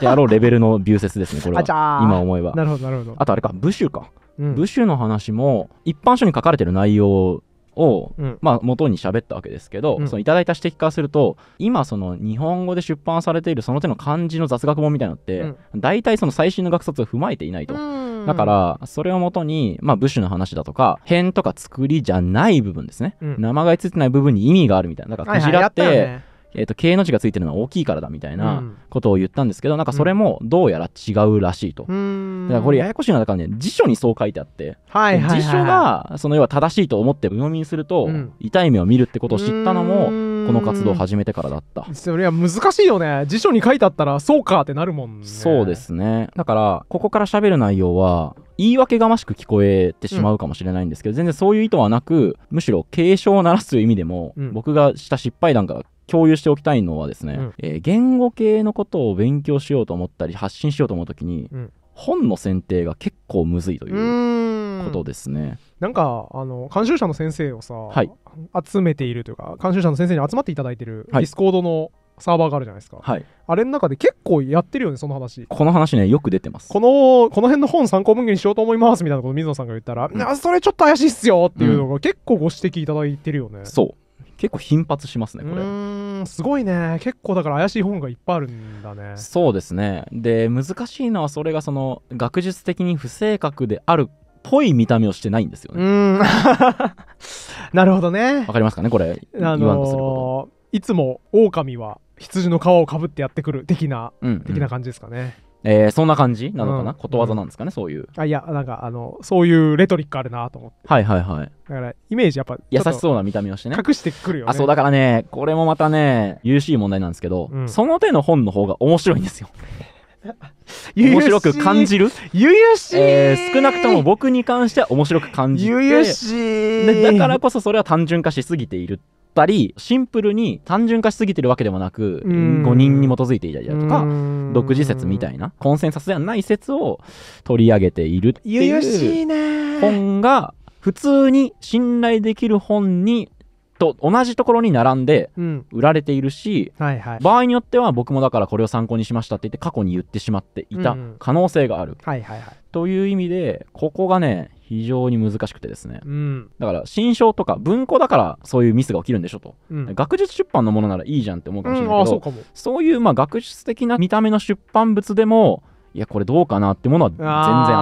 あろうレベルの流説ですねこれは今思えばなるほどなるほどあとあれかブッシュか、ブッシュの話も一般書に書かれてる内容を、まあ、元に喋ったわけですけど、そのいただいた指摘からすると今その日本語で出版されているその手の漢字の雑学本みたいなのって、大体その最新の学説を踏まえていないと。だから、それをもとに、まあ、武士の話だとか、変とか作りじゃない部分ですね。うん、名前が付いてない部分に意味があるみたいな。だから、クジラって、はいはいえー、と経営の字がついてるのは大きいからだみたいなことを言ったんですけど、なんかそれもどうやら違うらしいと、だからこれややこしいのだからね辞書にそう書いてあって、はい辞書がその要は正しいと思って鵜呑みにすると、痛い目を見るってことを知ったのもこの活動を始めてからだったそれは難しいよね辞書に書いてあったらそうかってなるもんねそうですねだからここから喋る内容は言い訳がましく聞こえてしまうかもしれないんですけど、うん、全然そういう意図はなくむしろ警鐘を鳴らすという意味でも、うん、僕がした失敗談から共有しておきたいのはですね、うん、えー、言語系のことを勉強しようと思ったり発信しようと思うきに、うん、本の選定が結構むずいということですね。なんかあの監修者の先生をさ、はい、集めているというか監修者の先生に集まっていただいてる、ディスコードのサーバーがあるじゃないですか、はい、あれの中で結構やってるよねその話この話ねよく出てますこのこの辺の本参考文献にしようと思いますみたいなこと水野さんが言ったら、うん、それちょっと怪しいっすよっていうのが結構ご指摘いただいてるよね、そう結構頻発しますねこれすごいね結構だから怪しい本がいっぱいあるんだねそうですねで難しいのはそれがその学術的に不正確であるぽい見た目をしてないんですよねうん なるほどねわかりますかねこれ、あのー、いつも狼は羊の皮をかぶってやってくる的な、うんうん、的な感じですかねえー、そんな感じなのかな、うん、ことわざなんですかね、うん、そういう。あいや、なんかあの、そういうレトリックあるなと思って。はいはいはい。だから、イメージやっぱ、優しそうな見た目をしてね。隠してくるよね。あ、そう、だからね、これもまたね、優しい問題なんですけど、うん、その手の本の方が面白いんですよ。面白く感じるゆゆしい、えー、少なくとも僕に関しては面白く感じてゆゆしいだからこそそれは単純化しすぎているたりシンプルに単純化しすぎてるわけでもなく誤認に基づいていたりだとか独自説みたいなコンセンサスではない説を取り上げているっていう本が普通に信頼できる本にと同じところに並んで売られているし、うんはいはい、場合によっては僕もだからこれを参考にしましたって言って過去に言ってしまっていた可能性があるという意味でここがね非常に難しくてですね、うん、だから新書とか文庫だからそういうミスが起きるんでしょと、うん、学術出版のものならいいじゃんって思うかもしれないけど、うん、そうそういうまあ学術的な見た目の出版物でもいやこれどうかなってものは全然あ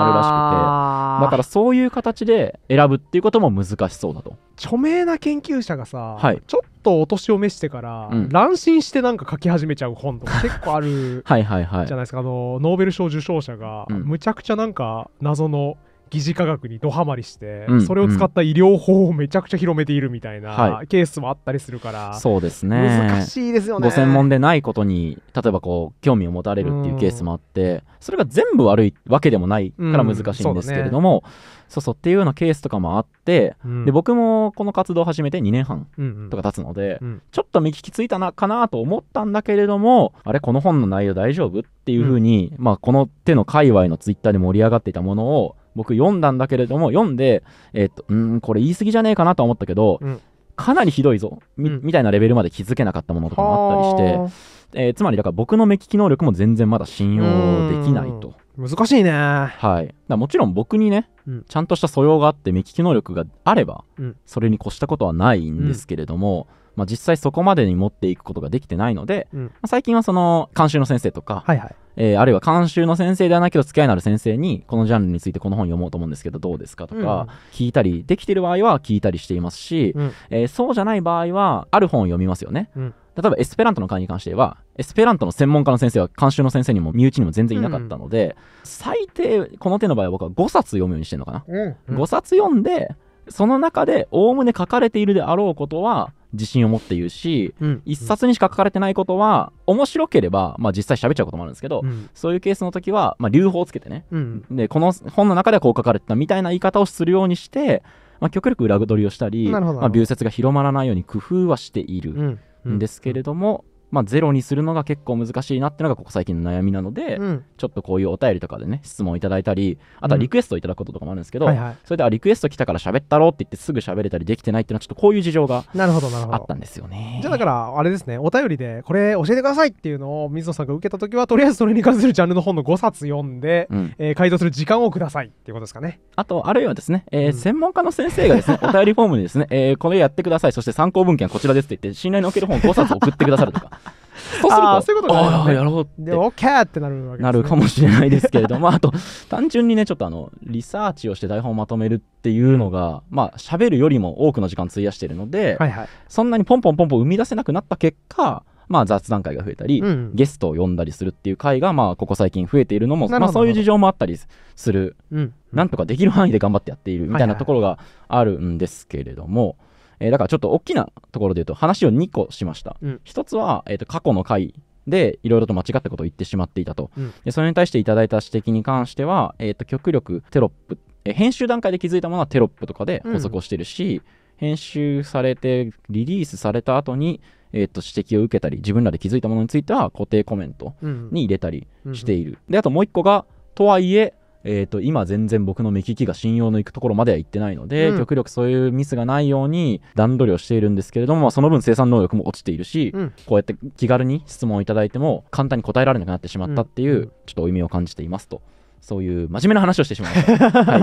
るらしくてだからそういう形で選ぶっていうことも難しそうだと著名な研究者がさ、はい、ちょっとお年を召してから、うん、乱心してなんか書き始めちゃう本とか結構あるはいはい、はい、じゃないですかあのノーベル賞受賞者が、うん、むちゃくちゃなんか謎の疑似科学にどハマりして、うん、それを使った医療法をめちゃくちゃ広めているみたいな、うん、ケースもあったりするから、そうですね難しいですよねご専門でないことに例えばこう興味を持たれるっていうケースもあって、それが全部悪いわけでもないから難しいんですけれども、うんそうね、そうそうっていうようなケースとかもあって、で僕もこの活動を始めて2年半とか経つので、うんうん、ちょっと見聞きついたなかなと思ったんだけれどもあれこの本の内容大丈夫っていうふうに、まあ、この手の界隈のツイッターで盛り上がっていたものを僕読んだんだけれども読んで、えー、っとうんこれ言い過ぎじゃねえかなと思ったけど、うん、かなりひどいぞみうん、みたいなレベルまで気づけなかったものとかもあったりして。えー、つまりだから僕の目利き能力も全然まだ信用できないと難しいねはいだもちろん僕にね、うん、ちゃんとした素養があって目利き能力があれば、うん、それに越したことはないんですけれども、うん、まあ、実際そこまでに持っていくことができてないので、まあ、最近はその監修の先生とか、はいはい、えー、あるいは監修の先生ではないけど付き合いのある先生にこのジャンルについてこの本読もうと思うんですけどどうですかとか、聞いたりできてる場合は聞いたりしていますし、うん、えー、そうじゃない場合はある本を読みますよね、うん、例えばエスペラントの会に関してはエスペラントの専門家の先生は監修の先生にも身内にも全然いなかったので、うん、最低この手の場合は僕は5冊読むようにしてるのかな、うん、5冊読んでその中でおおむね書かれているであろうことは自信を持って言うし、うん、冊にしか書かれてないことは面白ければ、まあ、実際喋っちゃうこともあるんですけど、うん、そういうケースの時は、まあ、流法つけてね、うん、でこの本の中ではこう書かれてたみたいな言い方をするようにして、まあ、極力裏取りをしたり、まあ、流説が広まらないように工夫はしているんですけれども、まあ、ゼロにするのが結構難しいなっていうのがここ最近の悩みなので、うん、ちょっとこういうお便りとかでね質問いただいたりあとはリクエストいただくこととかもあるんですけど、うんはいはい、それではリクエスト来たから喋ったろうって言ってすぐ喋れたりできてないっていうのはちょっとこういう事情があったんですよねじゃあだからあれですねお便りでこれ教えてくださいっていうのを水野さんが受けた時はとりあえずそれに関するジャンルの本の5冊読んで、うん、えー、回答する時間をくださいっていうことですかねあとあるいはですね、えー、うん、専門家の先生がですねお便りフォームにですね、えー、これやってくださいそして参考文献はこちらですって言って信頼のおける本5冊送ってくださるとかそうすると、そういうことか、ね。やろうって。で、OK! ってなるわけ、ね、なるかもしれないですけれども、あと、単純にね、ちょっとあの、リサーチをして台本をまとめるっていうのが、まあ、喋るよりも多くの時間費やしてるので、はいはい、そんなにポンポンポンポン生み出せなくなった結果、まあ、雑談会が増えたり、うん、ゲストを呼んだりするっていう会が、まあ、ここ最近増えているのも、まあ、そういう事情もあったりする、うん、なんとかできる範囲で頑張ってやっているみたいなところがあるんですけれども、はいはいえー、だからちょっと大きなところで言うと話を2個しました。うん、1つは、えーと、過去の回でいろいろと間違ったことを言ってしまっていたと、うん、でそれに対していただいた指摘に関しては、えーと、と極力テロップ、えー、編集段階で気づいたものはテロップとかで補足をしてるし、うん、編集されてリリースされた後にえー、と指摘を受けたり自分らで気づいたものについては固定コメントに入れたりしている、うんうん、であともう一個がとはいええーと、今全然僕の目利きが信用のいくところまでは行ってないので、うん、極力そういうミスがないように段取りをしているんですけれども、まあ、その分生産能力も落ちているし、うん、こうやって気軽に質問をいただいても簡単に答えられなくなってしまったっていう、うん、ちょっとおい目を感じていますと。そういう真面目な話をしてしまいました。はい、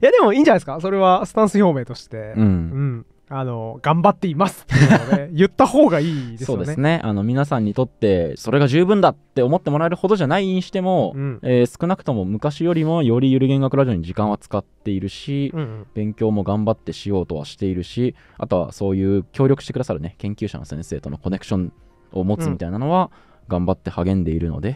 いやでもいいんじゃないですかそれはスタンス表明として、うん、うん、あの頑張っていますって、ね、言った方がいいですね。そうですねあの皆さんにとってそれが十分だって思ってもらえるほどじゃないにしても、うん、えー、少なくとも昔よりもよりゆる弦楽ラジオに時間は使っているし、うんうん、勉強も頑張ってしようとはしているしあとはそういう協力してくださるね研究者の先生とのコネクションを持つみたいなのは、頑張って励んでいるので。う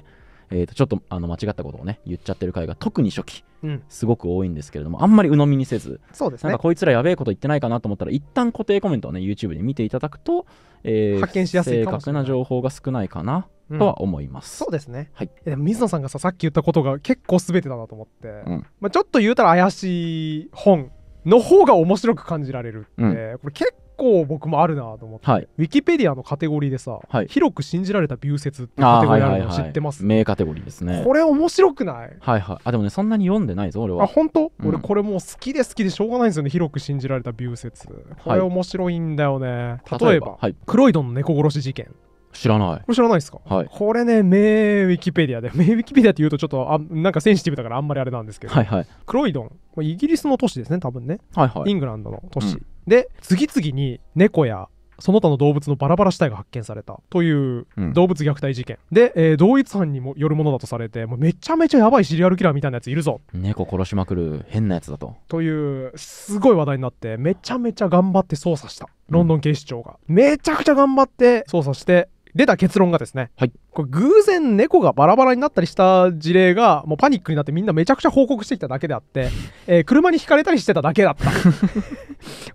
えー、とちょっとあの間違ったことをね言っちゃってる回が特に初期、うん、すごく多いんですけれどもあんまり鵜呑みにせずそうです、ね、なんかこいつらやべえこと言ってないかなと思ったら一旦固定コメントをね YouTube で見ていただくと、えー、発見しやすいかも正確な情報が少ないかなとは思います、そうですね、はい、でも水野さんがささっき言ったことが結構すべてだなと思って、うん、まあ、ちょっと言うたら怪しい本の方が面白く感じられるって、うん、これ結構僕もあるなと思って、はい、ウィキペディアのカテゴリーでさ、はい、広く信じられた流説ってカテゴリーあるの知ってます、名カテゴリーですねこれ面白くないはいはいあでもねそんなに読んでないぞ俺はあ本当、うん、俺これもう好きで好きでしょうがないんですよね広く信じられた流説これ面白いんだよね、はい、例えばはい、クロイドンの猫殺し事件知らない。これ知らないですか、はい、これね、名ウィキペディアで、名ウィキペディアって言うとちょっとあ、なんかセンシティブだからあんまりあれなんですけど、はいはい、クロイドン、イギリスの都市ですね、多分ね。はいはい、イングランドの都市で次々に猫やその他の動物のバラバラ死体が発見されたという動物虐待事件、うん、で、えー、同一犯にもよるものだとされてもうめちゃめちゃやばいシリアルキラーみたいなやついるぞ猫殺しまくる変なやつだとというすごい話題になってめちゃめちゃ頑張って捜査したロンドン警視庁が、うん、めちゃくちゃ頑張って捜査して出た結論がですね、はい、これ偶然猫がバラバラになったりした事例がもうパニックになってみんなめちゃくちゃ報告してきただけであって、えー、車にひかれたりしてただけだった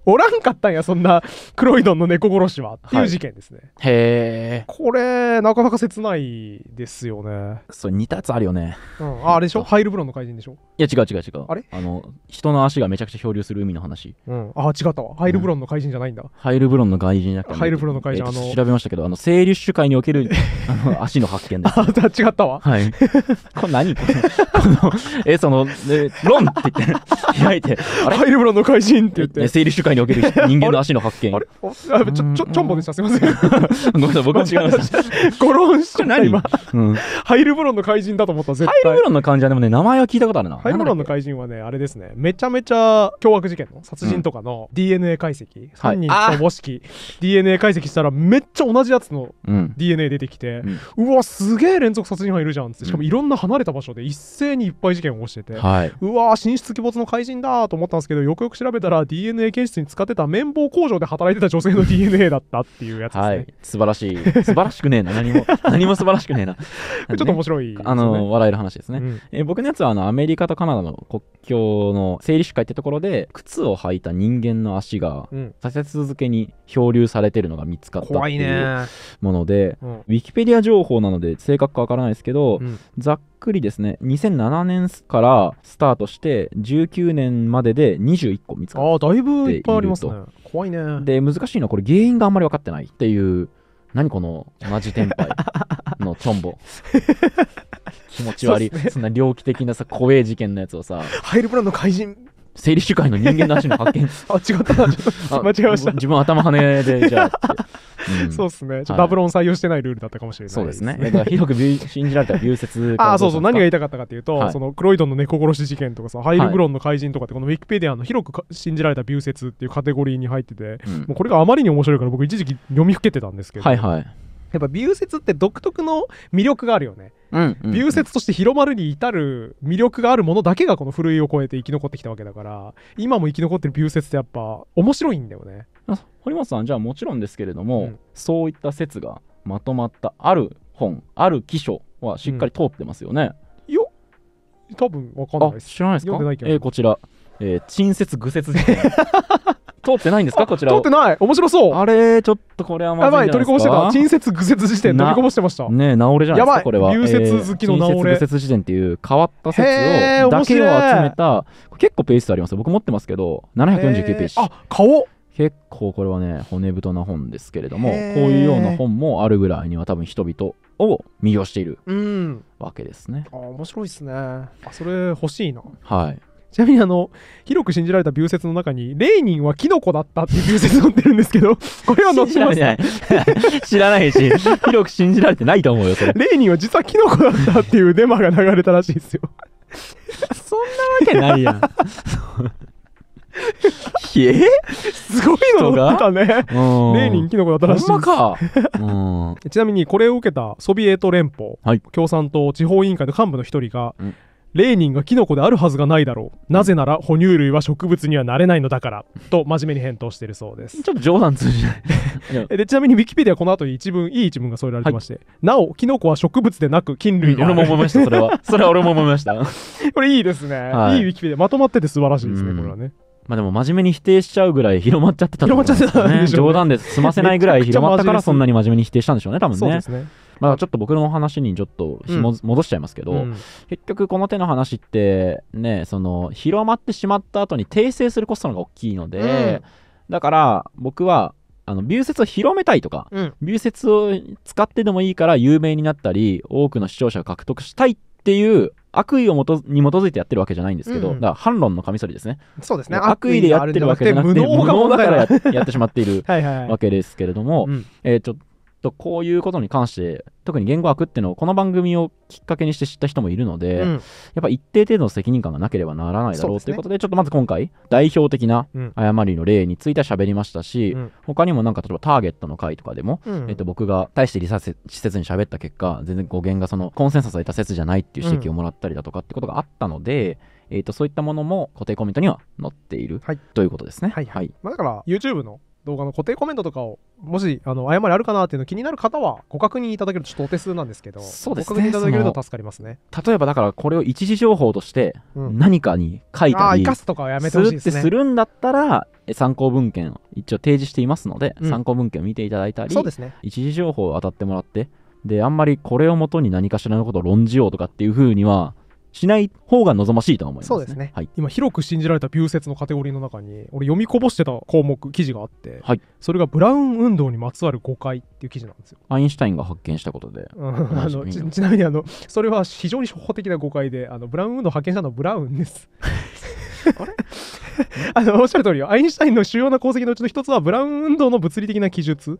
おらんかったんやそんなクロイドンの猫殺しはっていう事件ですね、はい、へえこれなかなか切ないですよねそれ似たやつあるよね、うん、ああれでしょハイルブロンの怪人でしょいや違う違う違うあれあの人の足がめちゃくちゃ漂流する海の話、うん、ああ違ったわハイルブロンの怪人じゃないんだ、うん、ハイルブロンの怪人じゃなくてハイルブロンの怪人、えー、調べましたけどあの清流手会におけるあの 足の発見です、ね。あ、違ったわ。はい。これ何 この、え、その、え、ロンって言って、開いて、あれハイルブロンの怪人って言って。生理手会における人間の足の発見。あれあちょ、ちょ、ちょんぼでした。すません。ごめんなさい、僕違いました。ゴロンし今、うん。ハイルブロンの怪人だと思った、絶対。ハイルブロンのはでもね、名前は聞いたことあるな。ハイルブロンの怪人はね、あれですね、めちゃめちゃ凶悪事件の殺人とかの DNA 解析、うん、犯人と模式、DNA 解析したらめっちゃ同じやつの、うん DNA 出てきて、うん、わすげえ連続殺人犯いるじゃんってしかもいろんな離れた場所で一斉にいっぱい事件を起こしてて、うわ神出鬼没の怪人だと思ったんですけどよくよく調べたら DNA 検出に使ってた綿棒工場で働いてた女性の DNA だったっていうやつですね、はい、素晴らしい素晴らしくねえな何も 何も素晴らしくねえなちょっと面白い、ね、あの笑える話ですね、うん、え僕のやつはあのアメリカとカナダの国境の整理士会ってところで靴を履いた人間の足が、させ続けに漂流されてるのが見つかったっていうもので、で、うん、ウィキペディア情報なので正確かわからないですけど、うん、ざっくりですね2007年からスタートして19年までで21個見つかったあだいぶいっぱいありますね怖いねで難しいのはこれ原因があんまり分かってないっていう何この同じ天敗の チョンボ 気持ち悪いそ,、んな猟奇的なさ怖え事件のやつをさハイルブランド怪人生理師会の人間の足の発見 あ違った 間違えました自分頭ねでじゃあうん、そうですねダブロン採用してないルールだったかもしれない、ね、そうですねだから広く信じられた流説あそうそう何が言いたかったかというと、はい、そのクロイドンの猫殺し事件とかさハイルブロンの怪人とかってこのウィキペディアの広く信じられた流説っていうカテゴリーに入ってて、はい、もうこれがあまりに面白いから僕一時期読みふけてたんですけどはいはいやっぱ美説って独特の魅力があるよね。美雪として広まるに至る魅力があるものだけがこの古いを超えて生き残ってきたわけだから今も生き残ってる美説ってやっぱ面白いんだよね堀本さんじゃあもちろんですけれども、うん、そういった説がまとまったある本ある記書はしっかり通ってますよね、うん、よ多分わかんないです知らないですかえー、こちら、えー、陳説愚説で 通ってないんですかこちら通ってない面白そうあれちょっとこれはやばい取りこぼしてた陳説愚説時点取りこぼしてましたねえ直れじゃないですかこれは流説好きの直れ、愚説時点っていう変わった説をだけを集めた結構ページ数あります僕持ってますけど749ページあ顔結構これはね骨太な本ですけれどもこういうような本もあるぐらいには多分人々を魅了しているわけですね、うん、あ面白いですねあそれ欲しいなはいちなみにあの、広く信じられた病説の中に、レーニンはキノコだったっていう病説載ってるんですけど、これは載ってます、知らない。知らないし、広く信じられてないと思うよ、それ。レーニンは実はキノコだったっていうデマが流れたらしいですよ。そんなわけないやん。えすごいのがったね。レーニンキノコだったらしい。ほんまか。ちなみにこれを受けたソビエト連邦、はい、共産党地方委員会の幹部の一人が、うんレーニンがキノコであるはずがないだろうなぜなら哺乳類は植物にはなれないのだからと真面目に返答してるそうですちょっと冗談通じない でちなみにウィキペディアこの後に一文いい一文が添えられてまして、はい、なおキノコは植物でなく菌類である、うん、俺も思いましたそれは それは俺も思いましたこれいいですね、はい、いいウィキペディアまとまってて素晴らしいですね、これはねまあでも真面目に否定しちゃうぐらい広まっちゃってたんですね、冗談で済ませないぐらい広まったからそんなに真面目に否定したんでしょうね、多分ね。そうですね。まあ、ちょっと僕の話にちょっとひも、うん、戻しちゃいますけど、うん、結局この手の話ってねその広まってしまった後に訂正するコストのが大きいので、うん、だから僕はあのビュー説を広めたいとか、ビュー説を使ってでもいいから有名になったり多くの視聴者を獲得したいっていう悪意をもとに基づいてやってるわけじゃないんですけど、うん、だから反論のカミソリですね。そうですね。悪意でやってるわけじゃなくて、無能だからやってしまっているわけですけれども、はいはいはい、えー、ちょっとこういうことに関して特に言語悪っていうのをこの番組をきっかけにして知った人もいるので、うん、やっぱ一定程度の責任感がなければならないだろうということで、ね、ちょっとまず今回代表的な誤りの例については喋りましたし、うん、他にもなんか例えばターゲットの回とかでも、うん、えっと、僕が対してリサ施設に喋った結果全然語源がそのコンセンサスを得た説じゃないっていう指摘をもらったりだとかってことがあったので、えー、とそういったものも固定コメントには載っている、はい、ということですね。はい、はい、まあ、だから YouTube の動画の固定コメントとかをもしあの誤りあるかなっていうの気になる方はご確認いただけるとちょっとお手数なんですけどそうです、ね、ご確認いただけると助かりますね例えばだからこれを一時情報として何かに書いたり、うん、生かすとかはやめてほしいですねするんだったら参考文献を一応提示していますので、うん、参考文献を見ていただいたりそうですね一時情報を当たってもらってであんまりこれをもとに何かしらのことを論じようとかっていうふうにはしない方が望ましいと思います、ね、そうですね、はい、今広く信じられたビュー説のカテゴリーの中に俺読みこぼしてた項目記事があって、はい、それがブラウン運動にまつわる誤解っていう記事なんですよアインシュタインが発見したことで、うん、あのちなみにあのそれは非常に初歩的な誤解であのブラウン運動を発見したのはブラウンです あのおっしゃる通りよアインシュタインの主要な功績のうちの一つはブラウン運動の物理的な記述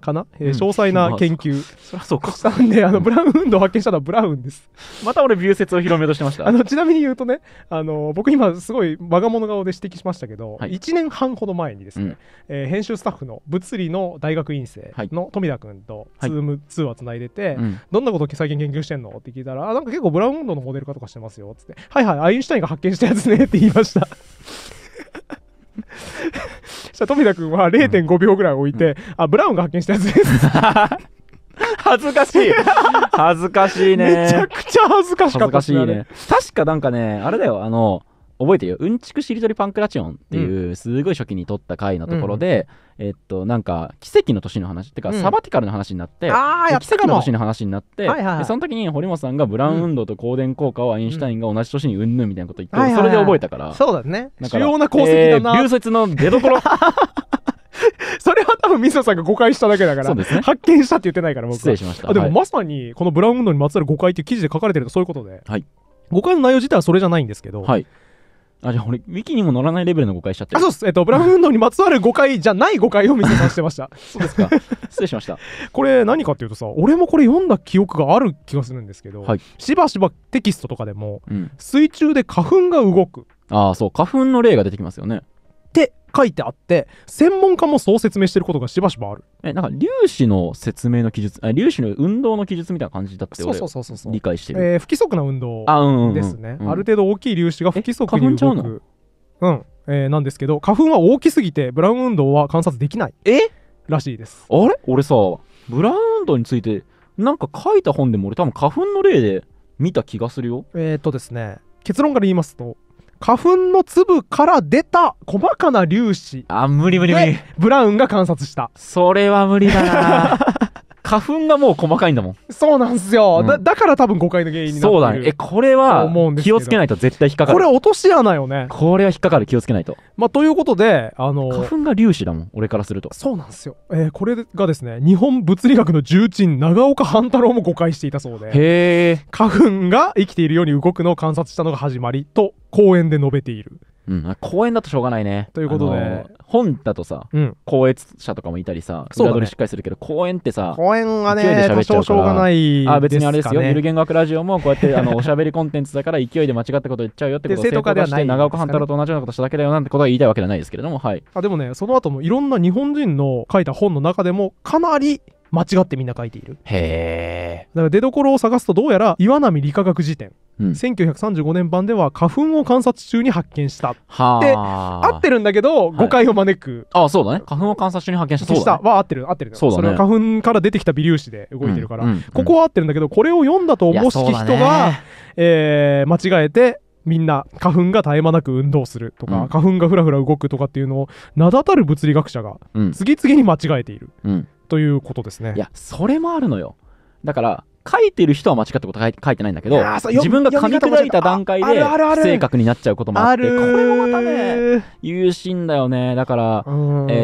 かな、うん、えー、詳細な研究、うん、そりゃそうかんであのブラウン運動を発見したのはブラウンですまた俺流説を広めようとしてましたあのちなみに言うとねあの僕今すごい我が物顔で指摘しましたけど、はい、1年半ほど前にですね、うん、えー、編集スタッフの物理の大学院生の富田君とズーム通話つないでて、はい、どんなこと最近研究してんのって聞いたらあなんか結構ブラウン運動のモデル化とかしてますよっつってはいはいアインシュタインが発見したやつねって言いましたした富田君は0.5秒ぐらい置いて、うん、あブラウンが発見したやつです 恥ずかしい恥ずかしいねめちゃくちゃ恥ずかしかった、ね、恥ずかしいね確かなんかねあれだよあの覚えてよ「うんちくしりとりパンクラチオン」っていうすごい初期に撮った回のところで、うん、えっとなんか奇跡の年の話っていうか、サバティカルの話になって、うん、奇跡の年の話になって、はいはい、その時に堀本さんがブラウン運動と光電効果をアインシュタインが同じ年にうんぬんみたいなこと言って、それで覚えたから、そうだね主要な功績だな、えー、流説の出どころ それは多分水野さんが誤解しただけだから、ね、発見したって言ってないから僕失礼しましたでもまさにこのブラウン運動にまつわる誤解っていう記事で書かれてるとそういうことで、はい、誤解の内容自体はそれじゃないんですけど、はい、あ、じゃあ俺、ウィキにも載らないレベルの誤解しちゃってあ、そうっす。えっと、ブラフ運動にまつわる誤解じゃない誤解を見せさせてました。そうですか。失礼しました。これ何かっていうとさ、俺もこれ読んだ記憶がある気がするんですけど、はいしばしばテキストとかでも、うん。水中で花粉が動く。ああ、そう、花粉の例が出てきますよね。って書いてあって、専門家もそう説明してることがしばしばある。え、なんか粒子の説明の記述、あ粒子の運動の記述みたいな感じだったそうそうそうそう理解してる。えー、不規則な運動ですね。あうんうんうん、ある程度大きい粒子が不規則に動く。うん、えー、なんですけど、花粉は大きすぎてブラウン運動は観察できない。えらしいです。あれ俺さ、ブラウン運動について、なんか書いた本でも俺多分花粉の例で見た気がするよ。えー、っとですね、結論から言いますと、花粉の粒から出た細かな粒子あ無理無理無理ブラウンが観察したそれは無理だな 花粉がもう細かいんだもんそうなんですよ、うんだ、だから多分誤解の原因になってるそうだねえこれは気をつけないと絶対引っかかるこれ落とし穴よねこれは引っかかる気をつけないとまあということであの花粉が粒子だもん俺からするとそうなんですよ、えー、これがですね日本物理学の重鎮長岡半太郎も誤解していたそうでへえ花粉が生きているように動くのを観察したのが始まりと講演で述べているうん、公園だとしょうがないね。ということで、本だとさ、うん、公越者とかもいたりさ、裏取りしっかりするけど、公園ってさ、公園はね、多少しょうがないあ別にあれですよ、ゆる言学ラジオもこうやってあのおしゃべりコンテンツだから勢いで間違ったこと言っちゃうよってことを正して、長岡半太郎と同じようなことしただけだよなんてことは言いたいわけじゃないですけれども、はい。あでもね、その後もいろんな日本人の書いた本の中でも、かなり間違ってみんな書いているへえだから出どころを探すとどうやら岩波理化学辞典、うん、1935年版では花粉を観察中に発見したって合ってるんだけど誤解を招く、はい、あそうだね花粉を観察中に発見したそうだ、ね、は合ってる合ってる、そうだ、ね、それは花粉から出てきた微粒子で動いてるから、うんうん、ここは合ってるんだけどこれを読んだと思しき人が、えー、間違えてみんな花粉が絶え間なく運動するとか、うん、花粉がふらふら動くとかっていうのを名だたる物理学者が次々に間違えている、うん、ということですねいやそれもあるのよだから書いてる人は間違ったこと書いてないんだけど自分が噛み砕いた段階で不正確になっちゃうこともあってこれもまたね優秀だよねだから、え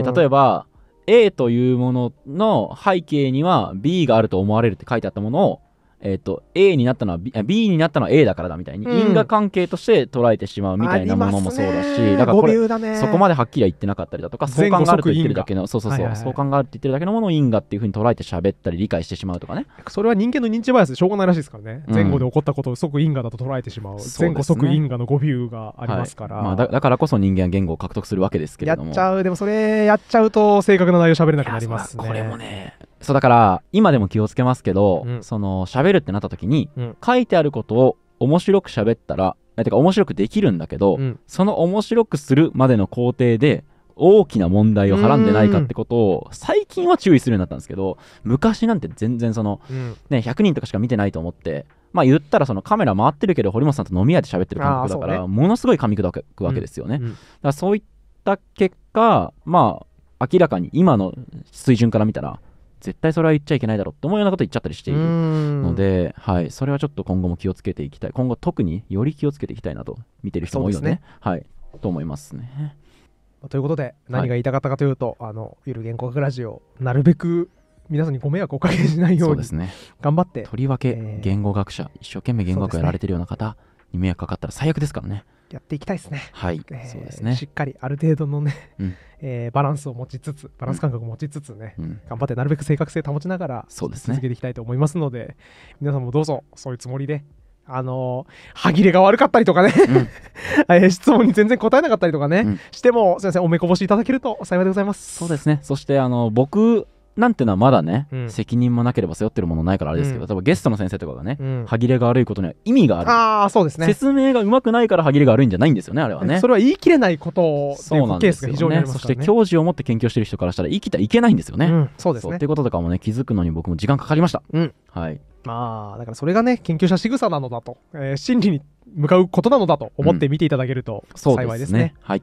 ー、例えば A というものの背景には B があると思われるって書いてあったものをえっ、ー、と、A になったのは B, B になったのは A だからだみたいに、うん、因果関係として捉えてしまうみたいなものもそうだし、だからこれ、そこまではっきりは言ってなかったりだとか、相関があると言ってるだけの、そうそうそう、相関があるって言ってるだけのものを因果っていうふうに捉えて喋ったり理解してしまうとかね。それは人間の認知バイアスでしょうがないらしいですからね。うん、前後で起こったことを即因果だと捉えてしまう。うね、前後即因果の語尾がありますから、はいまあだ。だからこそ人間は言語を獲得するわけですけれども。やっちゃう、でもそれやっちゃうと正確な内容喋れなくなります、ね、これもね。そうだから今でも気をつけますけど、うん、その喋るってなった時に、うん、書いてあることを面白く喋ったらてか面白くできるんだけど、うん、その面白くするまでの工程で大きな問題をはらんでないかってことを最近は注意するようになったんですけど昔なんて全然その、うん、ね、100人とかしか見てないと思ってまあ言ったらそのカメラ回ってるけど堀本さんと飲み屋で喋ってる感覚だから、ものすごい噛み砕くわけですよね。だからそういった結果まあ明らかに今の水準から見たら絶対それは言っちゃいけないだろうって思うようなこと言っちゃったりしているので、はい、それはちょっと今後も気をつけていきたい今後特により気をつけていきたいなと見てる人も多いよねねはいと思いますね。ということで何が言いたかったかというと、はい、あのゆる言語学ラジオなるべく皆さんにご迷惑をおかけしないようにですね頑張ってとりわけ言語学者、えー、一生懸命言語学やられてるような方に迷惑かかったら最悪ですからね。やっていきたいですね。はい、えー、そうですね。しっかりある程度のね、うん、えー、バランスを持ちつつ、バランス感覚を持ちつつね、うん、頑張ってなるべく正確性保ちながら、そうですね。続けていきたいと思いますので、皆さんもどうぞそういうつもりで。あの歯切れが悪かったりとかね、うん、質問に全然答えなかったりとかね、してもすみませんお目こぼしいただけると幸いでございますそうですねそしてあの僕なんてのはまだね、うん、責任もなければ背負ってるものないからあれですけど、うん、例えばゲストの先生とかがね、うん、歯切れが悪いことには意味があるああ、そうです、ね、説明がうまくないから歯切れが悪いんじゃないんですよねあれはねそれは言い切れないことをそうなんですよね、そして教授を持って研究してる人からしたら生きてはいけないんですよね、そうですねっていうこととかもね気づくのに僕も時間かかりました、はいまあだからそれがね研究者仕草なのだと、えー、真理に向かうことなのだと思って見ていただけると幸いですね,、はい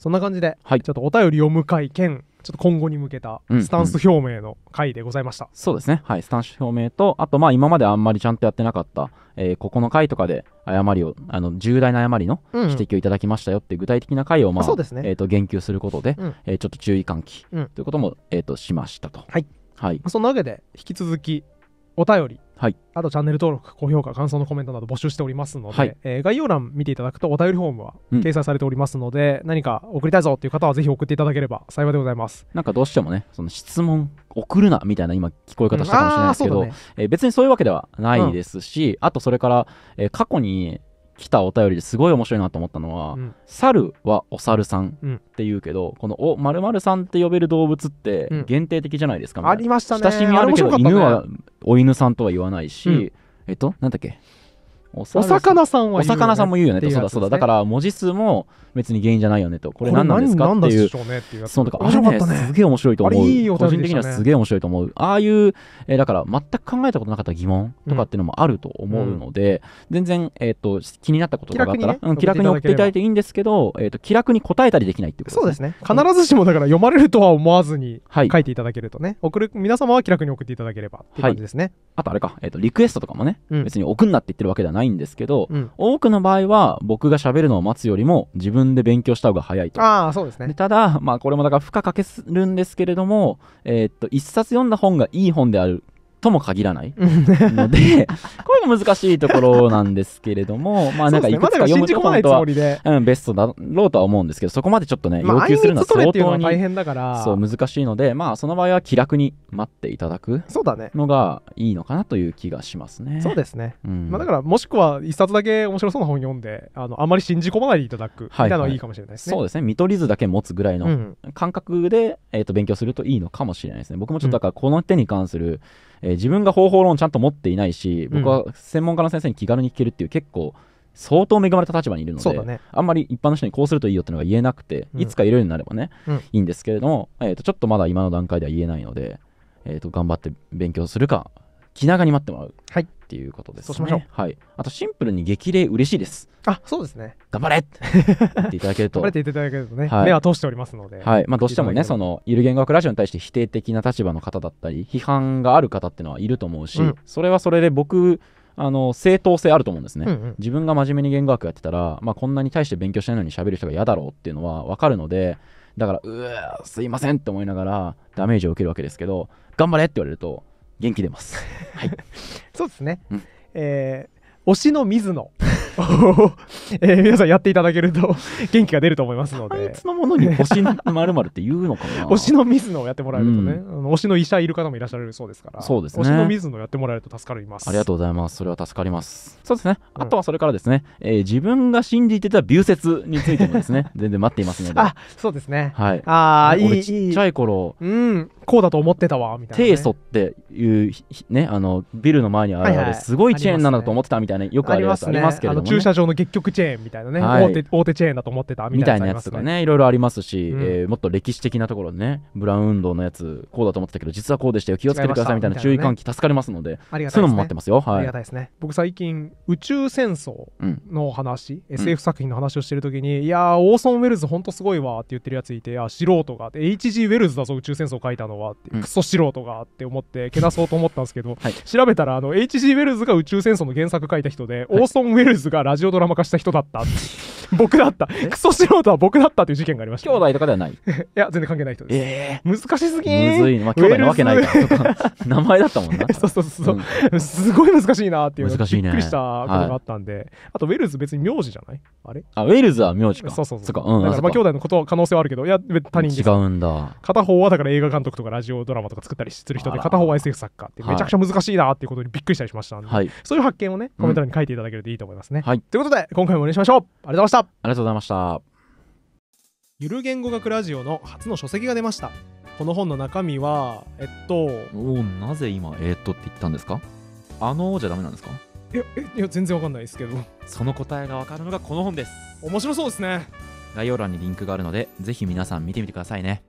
そんな感じで、はい、ちょっとお便り読む会兼ちょっと今後に向けたスタンス表明の回でございました、うんうん、そうですね、はい、スタンス表明とあとまあ今まであんまりちゃんとやってなかった、えー、ここの回とかで誤りをあの重大な誤りの指摘をいただきましたよって具体的な回を、まあ、うん、ね、えー、と言及することで、うん、えー、ちょっと注意喚起ということも、えー、としましたと。はい、はい、そんなわけで引き続きお便り、はい、あとチャンネル登録、高評価、感想のコメントなど募集しておりますので、はい、えー、概要欄見ていただくとお便りフォームは掲載されておりますので、うん、何か送りたいぞという方はぜひ送っていただければ幸いでございます。なんかどうしてもね、その質問送るなみたいな今聞こえ方したかもしれないですけど、うんね、えー、別にそういうわけではないですし、うん、あとそれから、えー、過去に来たお便りですごい面白いなと思ったのは、うん、猿はお猿さんって言うけど、うん、このおまるさんって呼べる動物って限定的じゃないですか、うん、ありましたね親しみあるけど、ね、犬はお犬さんとは言わないし、えっとなんだっけお魚さんは、ね、お魚さんも言うよねと、ね、そうだそうだだから文字数も別に原因じゃないよねとこれ何なんですかっていうそうとかあれね、ね、すげえ面白いと思う個人的にはすげえ面白いと思うああいう、えー、だから全く考えたことなかった疑問とかっていうのもあると思うので、うん、全然、えーと、気になったことがあったら気楽,、うん、気楽に送っていただいていいんですけど、えーと、気楽に答えたりできないっていうことそうですね必ずしもだから読まれるとは思わずに書いていただけるとね、はい、送る皆様は気楽に送っていただければっていう感じですね、はい、あとあれか、えーと、リクエストとかもね、別に送んなって言ってるわけではないないんですけど、うん多くの場合は僕が喋るのを待つよりも自分で勉強した方が早いと。ああそうですねただ、まあ、これもだから負荷かけするんですけれども、えーっと一冊読んだ本がいい本であるとも限らないので これも難しいところなんですけれども まあなんかいくつか読むと本当は、うん、ベストだろうとは思うんですけどそこまでちょっとね、要求するのは相当に大変だからそう難しいのでまあその場合は気楽に待っていただくのがいいのかなという気がしますねそうですね、うん、まあ、だからもしくは一冊だけ面白そうな本読んであのあまり信じ込まないでいただくみたいなのはいいかもしれないですね、そうですね見取り図だけ持つぐらいの感覚で、えっと勉強するといいのかもしれないですね僕もちょっとだからこの手に関する、うんえー、自分が方法論ちゃんと持っていないし僕は専門家の先生に気軽に聞けるっていう結構相当恵まれた立場にいるので、ね、あんまり一般の人にこうするといいよっていうのが言えなくて、うん、いつか言えるようになればね、うん、いいんですけれども、えー、とちょっとまだ今の段階では言えないので、えー、と頑張って勉強するか気長に待ってもらう、はい、っていうことですね。そうしましょう。はい。あとシンプルに激励嬉しいです。あ、そうですね。頑張れって 言っていただけると。頑張れっていただけるとね、はい、目は通しておりますので。はい。まあどうしてもね、その、ゆる言語学ラジオに対して否定的な立場の方だったり、批判がある方っていうのはいると思うし、うん、それはそれで僕、あの正当性あると思うんですね、うんうん、自分が真面目に言語学やってたら、まあ、こんなに対して勉強しないのに喋る人が嫌だろうっていうのは分かるのでだからうーすいませんって思いながらダメージを受けるわけですけど頑張れって言われると元気出ます。はい、そうですね、えー、推しの水野 えー、皆さんやっていただけると 元気が出ると思いますので。いつのものに推しまるまるって言うのかな。推しの水野をやってもらえるとね、うん、推しの医者いる方もいらっしゃるそうですから。そうですね。推しの水野をやってもらえると助かります。ありがとうございます。それは助かります。そうですね。あとはそれからですね、うん、えー、自分が信じてた流説についてもですね、全然待っていますので。あ、そうですね。はい。ああ、いい。ちっちゃい頃、うん、こうだと思ってたわみたいな、ね、テイソっていうねあのビルの前にあるあれすごいチェーンなんだと思ってたみたいなよくありますけど、駐車場の結局チェーンみたいなね、はい、大手大手チェーンだと思ってたみたいなやつとかねいろいろありますし、うん、えー、もっと歴史的なところねブラウン運動のやつこうだと思ってたけど実はこうでしたよ気をつけてくださいみたいな注意喚起助かりますのでそういうのも待ってますよ、はい、ですね僕最近宇宙戦争の話、うん、SF 作品の話をしてる時に、うん、いやーオーソン・ウェルズ本当すごいわって言ってるやついていや素人が HG ウェルズだぞ宇宙戦争書いたのはってクソ素人がって思ってけなそうと思ったんですけど、はい、調べたらあの H.G. ウェルズが宇宙戦争の原作書いた人で、はい、オーソン・ウェルズがラジオドラマ化した人だった 僕だったクソ素人は僕だったという事件がありました、ね、兄弟とかではない いや全然関係ない人です、えー、難しすぎむずい、まあ、兄弟なわけないから名前だったもんなそうそうそう、うん、すごい難しいなっていう難しい、ね、びっくりしたことがあったんで、はい、あとウェルズ別に名字じゃないあれあウェルズは名字かそうそうそうそうそうまあ兄弟のことは可能性はあるけどいや他人違うんだ片方はだから映画監督とかかラジオドラマとか作ったりする人で片方は SF 作家ってめちゃくちゃ難しいなっていうことにびっくりしたりしましたので、はい、そういう発見をねコメント欄に書いていただけるといいと思いますね、はい、ということで今回もお願いしましょうありがとうございましたありがとうございましたゆる言語学ラジオの初の書籍が出ましたこの本の中身はえっとおなぜ今えー、っとって言ったんですかあのじゃダメなんですかいやいや全然わかんないですけどその答えがわかるのがこの本です面白そうですね概要欄にリンクがあるのでぜひ皆さん見てみてくださいね